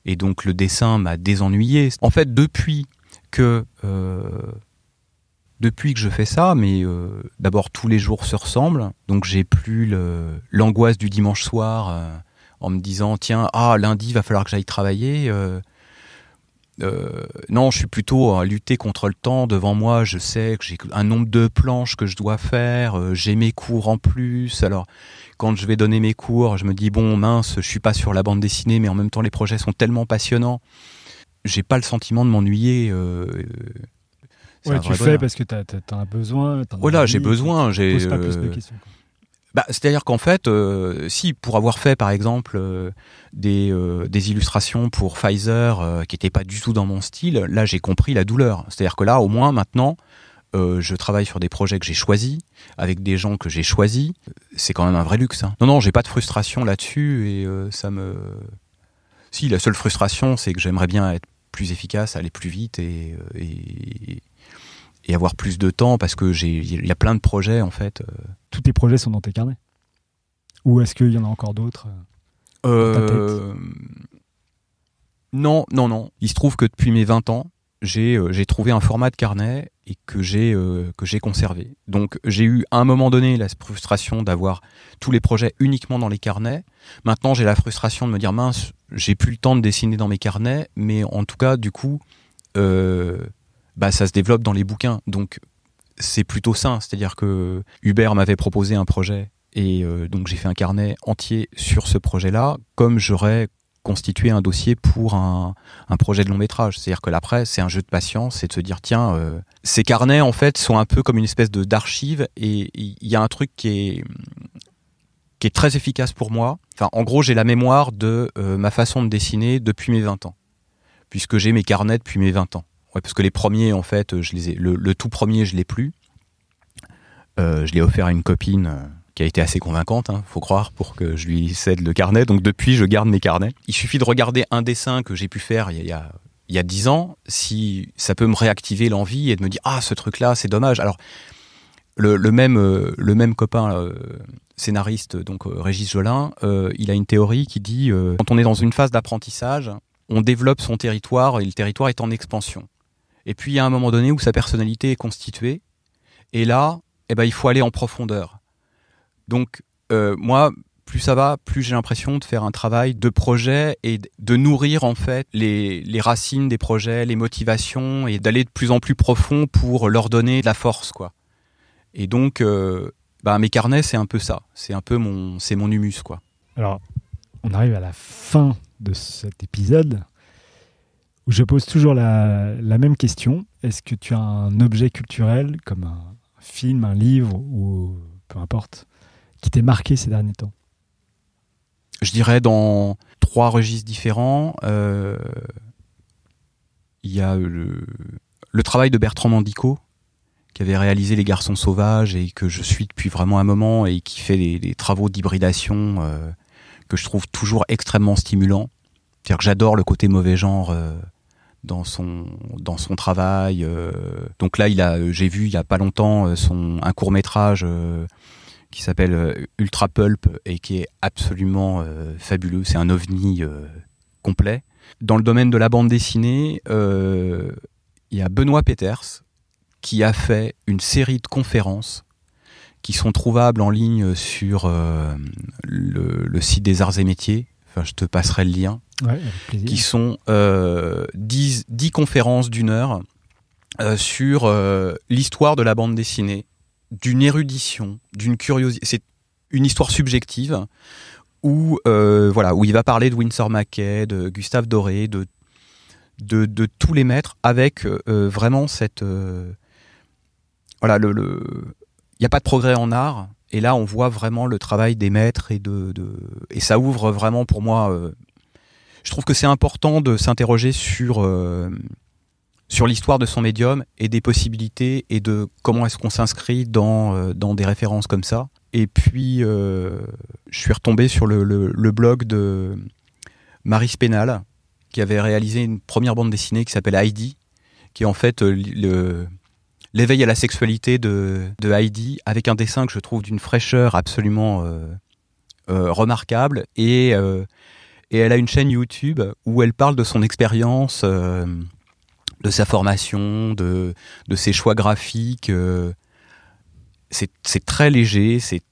et donc le dessin m'a désennuyé. En fait, depuis que depuis que je fais ça, mais d'abord tous les jours se ressemblent, donc j'ai plus l'angoisse du dimanche soir en me disant tiens ah lundi il va falloir que j'aille travailler. Euh, euh, non, je suis plutôt à lutter contre le temps. Devant moi, je sais que j'ai un nombre de planches que je dois faire. Euh, j'ai mes cours en plus. Alors, quand je vais donner mes cours, je me dis bon mince, je suis pas sur la bande dessinée, mais en même temps, les projets sont tellement passionnants. J'ai pas le sentiment de m'ennuyer. Ouais, tu fais parce que tu as, as besoin. Voilà, j'ai besoin. J'ai. plus de questions bah, C'est-à-dire qu'en fait, euh, si, pour avoir fait par exemple euh, euh, des, illustrations pour Pfizer qui n'étaient pas du tout dans mon style, là j'ai compris la douleur. C'est-à-dire que là, au moins maintenant, je travaille sur des projets que j'ai choisis, avec des gens que j'ai choisis. C'est quand même un vrai luxe. Hein. Non, non, j'ai pas de frustration là-dessus et ça me. Si, la seule frustration, c'est que j'aimerais bien être plus efficace, aller plus vite et, et avoir plus de temps parce que j'ai il y a plein de projets en fait. Euh. Tous tes projets sont dans tes carnets Ou est-ce qu'il y en a encore d'autres euh... euh non, non, non. Il se trouve que depuis mes 20 ans, euh, j'ai trouvé un format de carnet et que j'ai que j'ai conservé. Donc j'ai eu à un moment donné la frustration d'avoir tous les projets uniquement dans les carnets. Maintenant j'ai la frustration de me dire mince, j'ai plus le temps de dessiner dans mes carnets, mais en tout cas du coup euh, bah, ça se développe dans les bouquins. Donc, c'est plutôt sain. C'est-à-dire que Hubert m'avait proposé un projet et euh, donc j'ai fait un carnet entier sur ce projet-là, comme j'aurais constitué un dossier pour un, projet de long métrage. C'est-à-dire que la presse c'est un jeu de patience, c'est de se dire, tiens, euh, ces carnets, en fait, sont un peu comme une espèce de d'archive, et il y a un truc qui est, qui est très efficace pour moi. Enfin, en gros, j'ai la mémoire de euh, ma façon de dessiner depuis mes 20 ans, puisque j'ai mes carnets depuis mes 20 ans. Ouais, parce que les premiers, en fait, je les ai, le, tout premier, je l'ai plus. Euh, je l'ai offert à une copine euh, qui a été assez convaincante, hein, faut croire, pour que je lui cède le carnet. Donc depuis, je garde mes carnets. Il suffit de regarder un dessin que j'ai pu faire il y a, il y a 10 ans, si ça peut me réactiver l'envie et de me dire Ah, ce truc-là, c'est dommage. Alors, le, même, euh, le même copain scénariste, donc Régis Jolin, il a une théorie qui dit Quand on est dans une phase d'apprentissage, on développe son territoire et le territoire est en expansion. Et puis, il y a un moment donné où sa personnalité est constituée. Et là, eh ben, il faut aller en profondeur. Donc, euh, moi, plus ça va, plus j'ai l'impression de faire un travail de projet et de nourrir en fait les, racines des projets, les motivations et d'aller de plus en plus profond pour leur donner de la force, quoi. Et donc, euh, bah, mes carnets, c'est un peu ça. C'est un peu mon, c'est mon humus, quoi. Alors, on arrive à la fin de cet épisode je pose toujours la, même question. Est-ce que tu as un objet culturel, comme un film, un livre, ou peu importe, qui t'est marqué ces derniers temps Je dirais dans trois registres différents. Euh, il y a le, travail de Bertrand Mandico, qui avait réalisé Les Garçons Sauvages et que je suis depuis vraiment un moment et qui fait des, travaux d'hybridation euh, que je trouve toujours extrêmement stimulants. C'est-à-dire que j'adore le côté mauvais genre euh, dans son dans son travail. Euh, donc là, il a, euh, j'ai vu il y a pas longtemps euh, son un court métrage qui s'appelle Ultra Pulp et qui est absolument fabuleux. C'est un ovni complet. Dans le domaine de la bande dessinée, il y a Benoît Peters qui a fait une série de conférences qui sont trouvables en ligne sur le, site des arts et métiers je te passerai le lien. qui sont euh, dix conférences d'une heure euh, sur euh, l'histoire de la bande dessinée, d'une érudition, d'une curiosité. C'est une histoire subjective où, voilà, où il va parler de Winsor Mackay, de Gustave Doré, de, de, tous les maîtres, avec vraiment cette. voilà, il n'y a pas de progrès en art, et là, on voit vraiment le travail des maîtres et de, de et ça ouvre vraiment pour moi. Euh, je trouve que c'est important de s'interroger sur euh, sur l'histoire de son médium et des possibilités et de comment est-ce qu'on s'inscrit dans, euh, dans des références comme ça. Et puis, je suis retombé sur le, le, blog de Marie Spénal, qui avait réalisé une première bande dessinée qui s'appelle Heidi, qui est en fait le, l'éveil à la sexualité de, Heidi, avec un dessin que je trouve d'une fraîcheur absolument euh, euh, remarquable. Euh, et, elle a une chaîne YouTube où elle parle de son expérience, de sa formation, de, ses choix graphiques. c'est très léger, c'est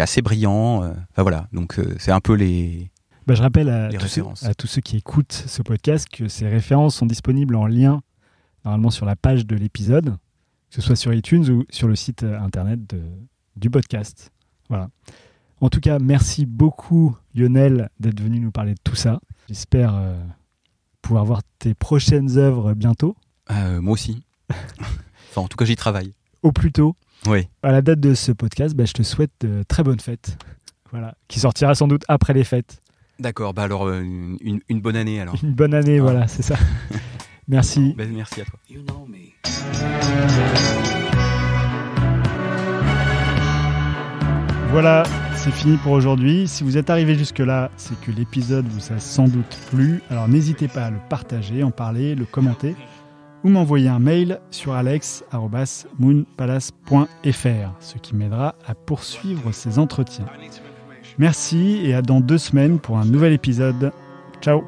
assez brillant. Enfin voilà, donc c'est un peu les. Bah, je rappelle à, à tous ceux qui écoutent ce podcast que ces références sont disponibles en lien normalement sur la page de l'épisode, que ce soit sur iTunes ou sur le site euh, internet du podcast. Voilà. En tout cas, merci beaucoup Lionel d'être venu nous parler de tout ça. J'espère euh, pouvoir voir tes prochaines œuvres bientôt. Euh, moi aussi. enfin, en tout cas, j'y travaille. Au plus tôt. Oui. À la date de ce podcast, bah, je te souhaite de très bonnes fêtes. Voilà. Qui sortira sans doute après les fêtes. D'accord. Bah alors, une, bonne année alors. Une bonne année, voilà, c'est ça. Merci. Ben, merci à toi. voilà, c'est fini pour aujourd'hui. Si vous êtes arrivé jusque-là, c'est que l'épisode vous a sans doute plu. Alors n'hésitez pas à le partager, en parler, le commenter ou m'envoyer un mail sur alex.moonpalace.fr, ce qui m'aidera à poursuivre ces entretiens. Merci et à dans deux semaines pour un nouvel épisode. Ciao.